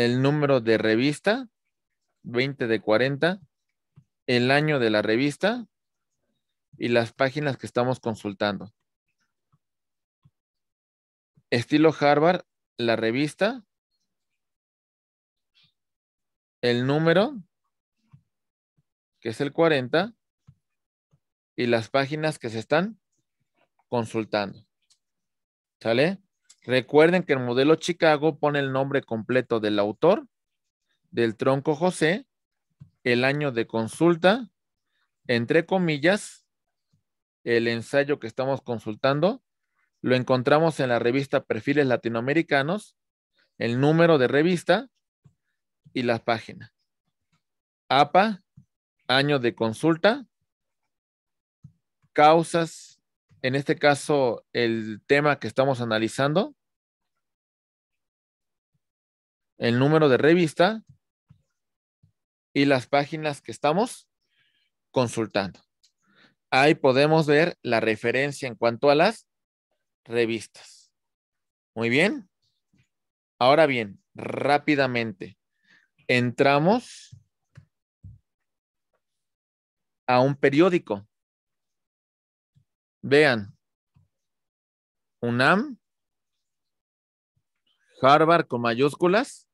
el número de revista, 20 de 40, el año de la revista y las páginas que estamos consultando. Estilo Harvard, la revista, el número, que es el 40, y las páginas que se están consultando. ¿Sale? Recuerden que el modelo Chicago pone el nombre completo del autor, del tronco José, el año de consulta, entre comillas, el ensayo que estamos consultando, lo encontramos en la revista Perfiles Latinoamericanos, el número de revista y la página. APA, año de consulta, causas en este caso el tema que estamos analizando, el número de revista y las páginas que estamos consultando. Ahí podemos ver la referencia en cuanto a las revistas. Muy bien. Ahora bien, rápidamente, entramos a un periódico. Vean, UNAM, Harvard con mayúsculas,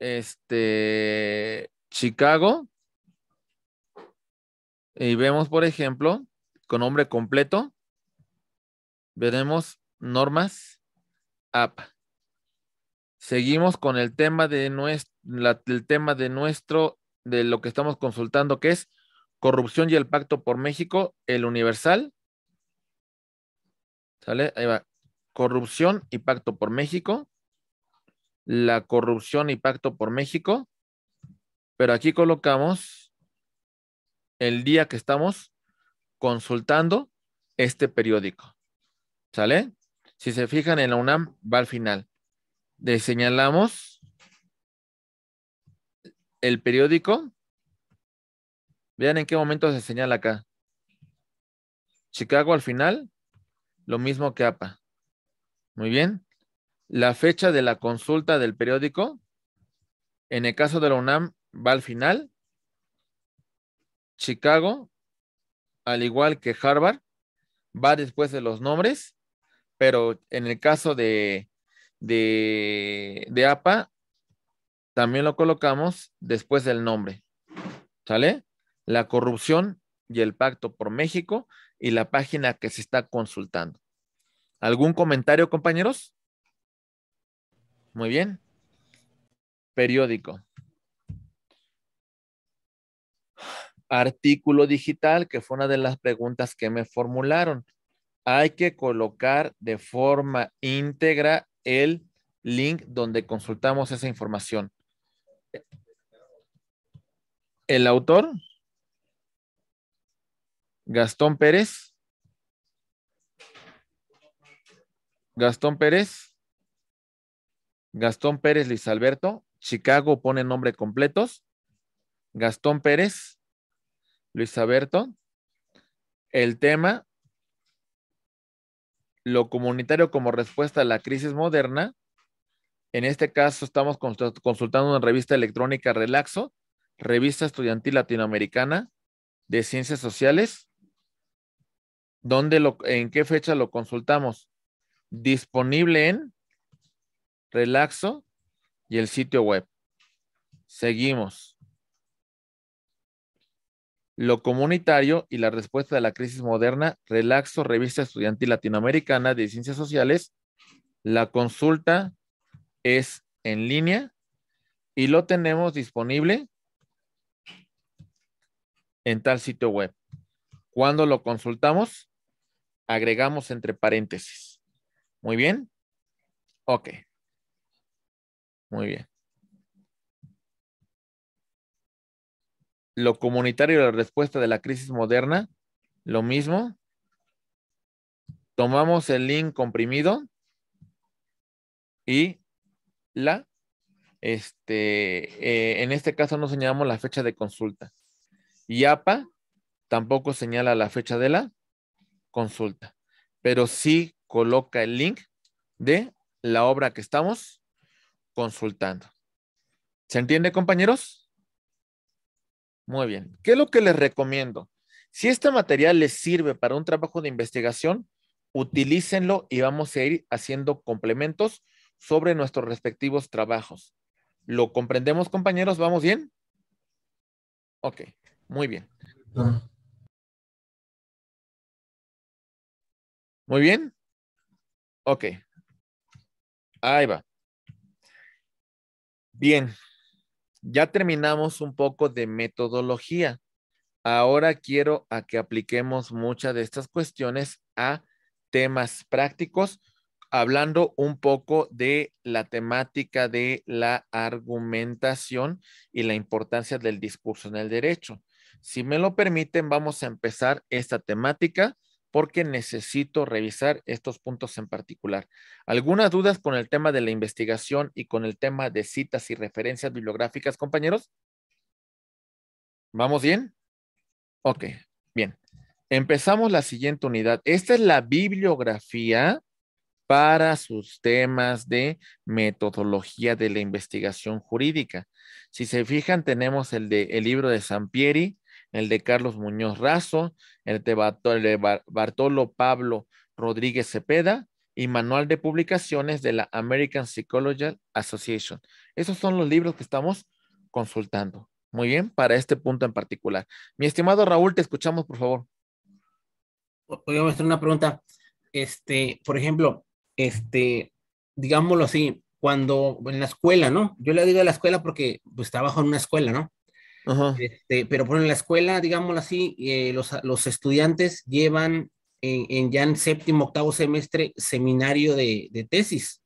este, Chicago, y vemos, por ejemplo, con nombre completo, veremos normas app. Seguimos con el tema de el tema de nuestro, de lo que estamos consultando, que es Corrupción y el Pacto por México, el Universal. ¿Sale? Ahí va. Corrupción y Pacto por México. La corrupción y Pacto por México. Pero aquí colocamos el día que estamos consultando este periódico. ¿Sale? Si se fijan en la UNAM, va al final. Le señalamos el periódico Vean en qué momento se señala acá. Chicago al final, lo mismo que APA. Muy bien. La fecha de la consulta del periódico, en el caso de la UNAM, va al final. Chicago, al igual que Harvard, va después de los nombres, pero en el caso de, de, APA, también lo colocamos después del nombre. ¿Sale? la corrupción y el pacto por México y la página que se está consultando. ¿Algún comentario, compañeros? Muy bien. Periódico. Artículo digital, que fue una de las preguntas que me formularon. Hay que colocar de forma íntegra el link donde consultamos esa información. El autor, Gastón Pérez. Gastón Pérez. Gastón Pérez Luis Alberto. Chicago pone nombre completos. Gastón Pérez. Luis Alberto. El tema. Lo comunitario como respuesta a la crisis moderna. En este caso estamos consultando una revista electrónica Relaxo, revista estudiantil latinoamericana de ciencias sociales, lo, en qué fecha lo consultamos? Disponible en Relaxo y el sitio web. Seguimos. Lo comunitario y la respuesta a la crisis moderna, Relaxo, Revista Estudiantil Latinoamericana de Ciencias Sociales. La consulta es en línea y lo tenemos disponible en tal sitio web. ¿Cuándo lo consultamos? agregamos entre paréntesis. Muy bien. Ok. Muy bien. Lo comunitario de la respuesta de la crisis moderna, lo mismo. Tomamos el link comprimido y la, este, eh, en este caso no señalamos la fecha de consulta. Y APA. tampoco señala la fecha de la consulta, pero sí coloca el link de la obra que estamos consultando. ¿Se entiende, compañeros? Muy bien. ¿Qué es lo que les recomiendo? Si este material les sirve para un trabajo de investigación, utilícenlo y vamos a ir haciendo complementos sobre nuestros respectivos trabajos. ¿Lo comprendemos, compañeros? ¿Vamos bien? Ok, muy bien. Muy bien. Ok. Ahí va. Bien. Ya terminamos un poco de metodología. Ahora quiero a que apliquemos muchas de estas cuestiones a temas prácticos, hablando un poco de la temática de la argumentación y la importancia del discurso en el derecho. Si me lo permiten, vamos a empezar esta temática porque necesito revisar estos puntos en particular. ¿Algunas dudas con el tema de la investigación y con el tema de citas y referencias bibliográficas, compañeros? ¿Vamos bien? Ok, bien. Empezamos la siguiente unidad. Esta es la bibliografía para sus temas de metodología de la investigación jurídica. Si se fijan, tenemos el de el libro de Sampieri, el de Carlos Muñoz Razo, el de Bartolo Pablo Rodríguez Cepeda y Manual de Publicaciones de la American Psychological Association. Esos son los libros que estamos consultando. Muy bien, para este punto en particular. Mi estimado Raúl, te escuchamos, por favor. a hacer una pregunta. Este, por ejemplo, este, digámoslo así, cuando en la escuela, ¿no? Yo le digo a la escuela porque pues, trabajo en una escuela, ¿no? Este, pero por en la escuela, digámoslo así, eh, los, los, estudiantes llevan en, ya en séptimo, octavo semestre seminario de, tesis.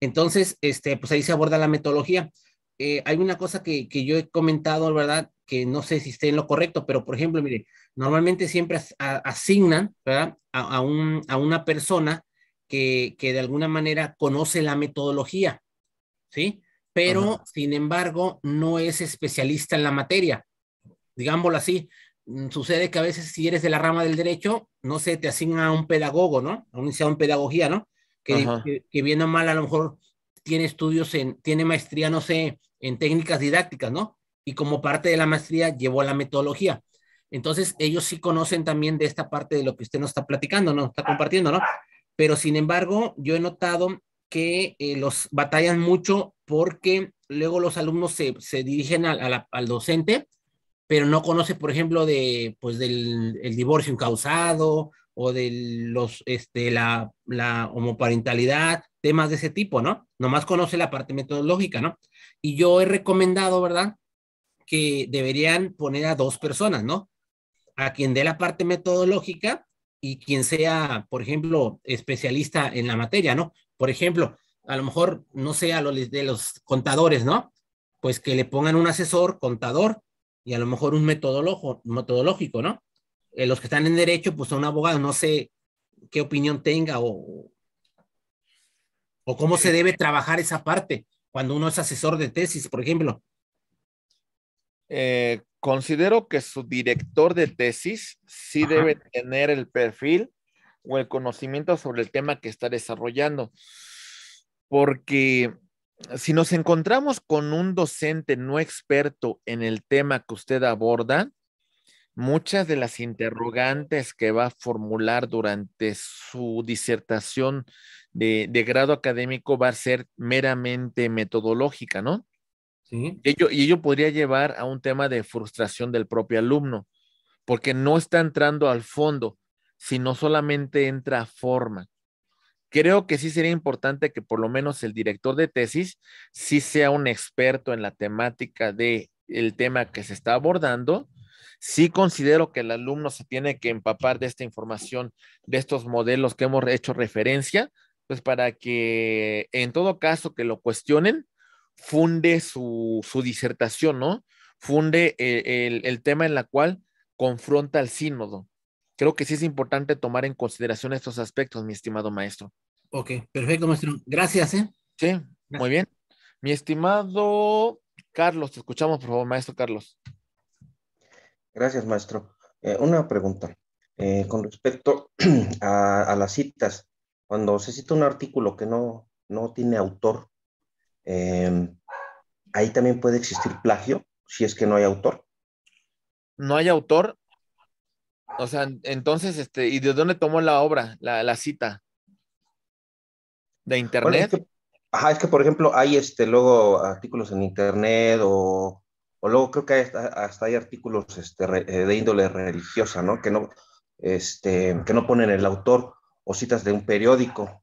Entonces, este, pues ahí se aborda la metodología. Eh, hay una cosa que, que, yo he comentado, ¿verdad? Que no sé si esté en lo correcto, pero por ejemplo, mire, normalmente siempre asignan, ¿verdad? A, a, un, a una persona que, que de alguna manera conoce la metodología, ¿sí? pero sin embargo no es especialista en la materia. Digámoslo así, mm, sucede que a veces si eres de la rama del derecho, no sé, te asigna a un pedagogo, ¿no? A un iniciado en pedagogía, ¿no? Que, que, mal a lo mejor tiene estudios en, tiene maestría, no sé, en técnicas didácticas, ¿no? Y como parte de la maestría llevó la metodología. Entonces, ellos sí conocen también de esta parte de lo que usted nos está platicando, ¿no? Está compartiendo, ¿no? Pero sin embargo, yo he notado que eh, los batallan mucho porque luego los alumnos se, dirigen al, docente, pero no conoce, por ejemplo, de, pues del el divorcio causado o de los, este, la, la homoparentalidad, temas de ese tipo, ¿no? Nomás conoce la parte metodológica, ¿no? Y yo he recomendado, ¿verdad? Que deberían poner a dos personas, ¿no? A quien dé la parte metodológica y quien sea, por ejemplo, especialista en la materia, ¿no? Por ejemplo, a lo mejor, no sé, a los de los contadores, ¿no? Pues que le pongan un asesor, contador, y a lo mejor un metodológico, ¿no? Eh, los que están en derecho, pues a un abogado, no sé qué opinión tenga o, o cómo se debe trabajar esa parte cuando uno es asesor de tesis, por ejemplo. Eh, considero que su director de tesis sí debe tener el perfil o el conocimiento sobre el tema que está desarrollando. Porque si nos encontramos con un docente no experto en el tema que usted aborda, muchas de las interrogantes que va a formular durante su disertación de, grado académico va a ser meramente metodológica, ¿no? Sí. y ello podría llevar a un tema de frustración del propio alumno, porque no está entrando al fondo sino solamente entra forma. Creo que sí sería importante que por lo menos el director de tesis sí sea un experto en la temática del el tema que se está abordando. Sí considero que el alumno se tiene que empapar de esta información, de estos modelos que hemos hecho referencia, pues para que en todo caso que lo cuestionen, funde su, disertación, ¿no? Funde eh, el, tema en la cual confronta al sínodo creo que sí es importante tomar en consideración estos aspectos, mi estimado maestro. Ok, perfecto, maestro. Gracias, ¿eh? Sí, muy bien. Mi estimado Carlos, te escuchamos, por favor, maestro Carlos. Gracias, maestro. Eh, una pregunta eh, con respecto a, las citas. Cuando se cita un artículo que no, no tiene autor, em, ahí también puede existir plagio si es que no hay autor. No hay autor, o sea, entonces, este, ¿y de dónde tomó la obra, la, cita? ¿De internet? ajá, es que por ejemplo hay este, luego artículos en internet o, o luego creo que hasta hay artículos este, eh, de índole religiosa, ¿no? Que no, este, que no ponen el autor o citas de un periódico.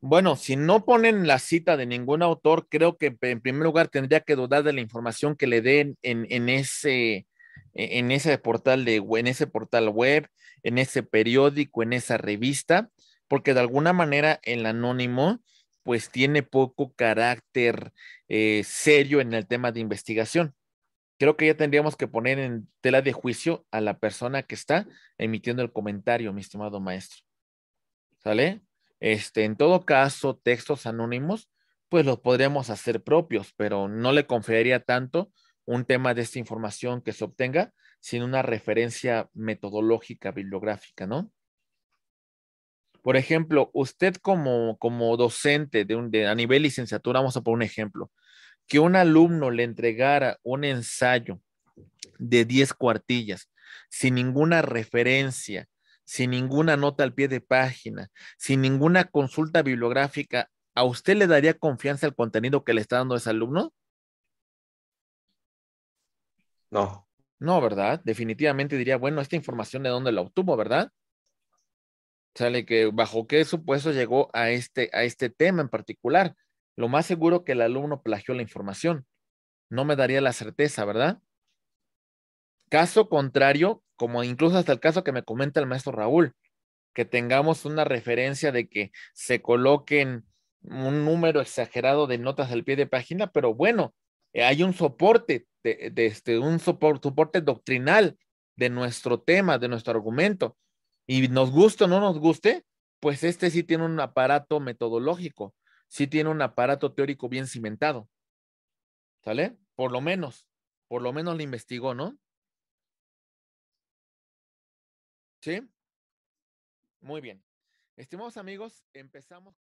Bueno, si no ponen la cita de ningún autor, creo que en primer lugar tendría que dudar de la información que le den en, en ese e-, en ese portal en ese portal web, en ese periódico, en esa revista, porque de alguna manera el anónimo pues tiene poco carácter eh, serio en el tema de investigación. Creo que ya tendríamos que poner en tela de juicio a la persona que está emitiendo el comentario, mi estimado maestro. ¿Sale? Este, en todo caso, textos anónimos, pues los podríamos hacer propios, pero no le confiaría tanto un tema de esta información que se obtenga sin una referencia metodológica bibliográfica, ¿no? Por ejemplo, usted como, docente de, a nivel licenciatura, vamos a poner un ejemplo, que un alumno le entregara un ensayo de 10 cuartillas sin ninguna referencia, sin ninguna nota al pie de página, sin ninguna consulta bibliográfica, ¿a usted le daría confianza el contenido que le está dando ese alumno? No. No, ¿verdad? Definitivamente diría, bueno, esta información de dónde la obtuvo, ¿verdad? Sale que bajo qué supuesto llegó a este, a este tema en particular. Lo más seguro que el alumno plagió la información. No me daría la certeza, ¿verdad? Caso contrario, como incluso hasta el caso que me comenta el maestro Raúl, que tengamos una referencia de que se coloquen un número exagerado de notas al pie de página, pero bueno, eh, hay un soporte, de, este, un soporte, doctrinal de nuestro tema, de nuestro argumento. Y nos guste o no nos guste, pues este sí tiene un aparato metodológico, sí tiene un aparato teórico bien cimentado. ¿Sale? Por lo menos, por lo menos le investigó, ¿no? ¿Sí? Muy bien. Estimados amigos, empezamos.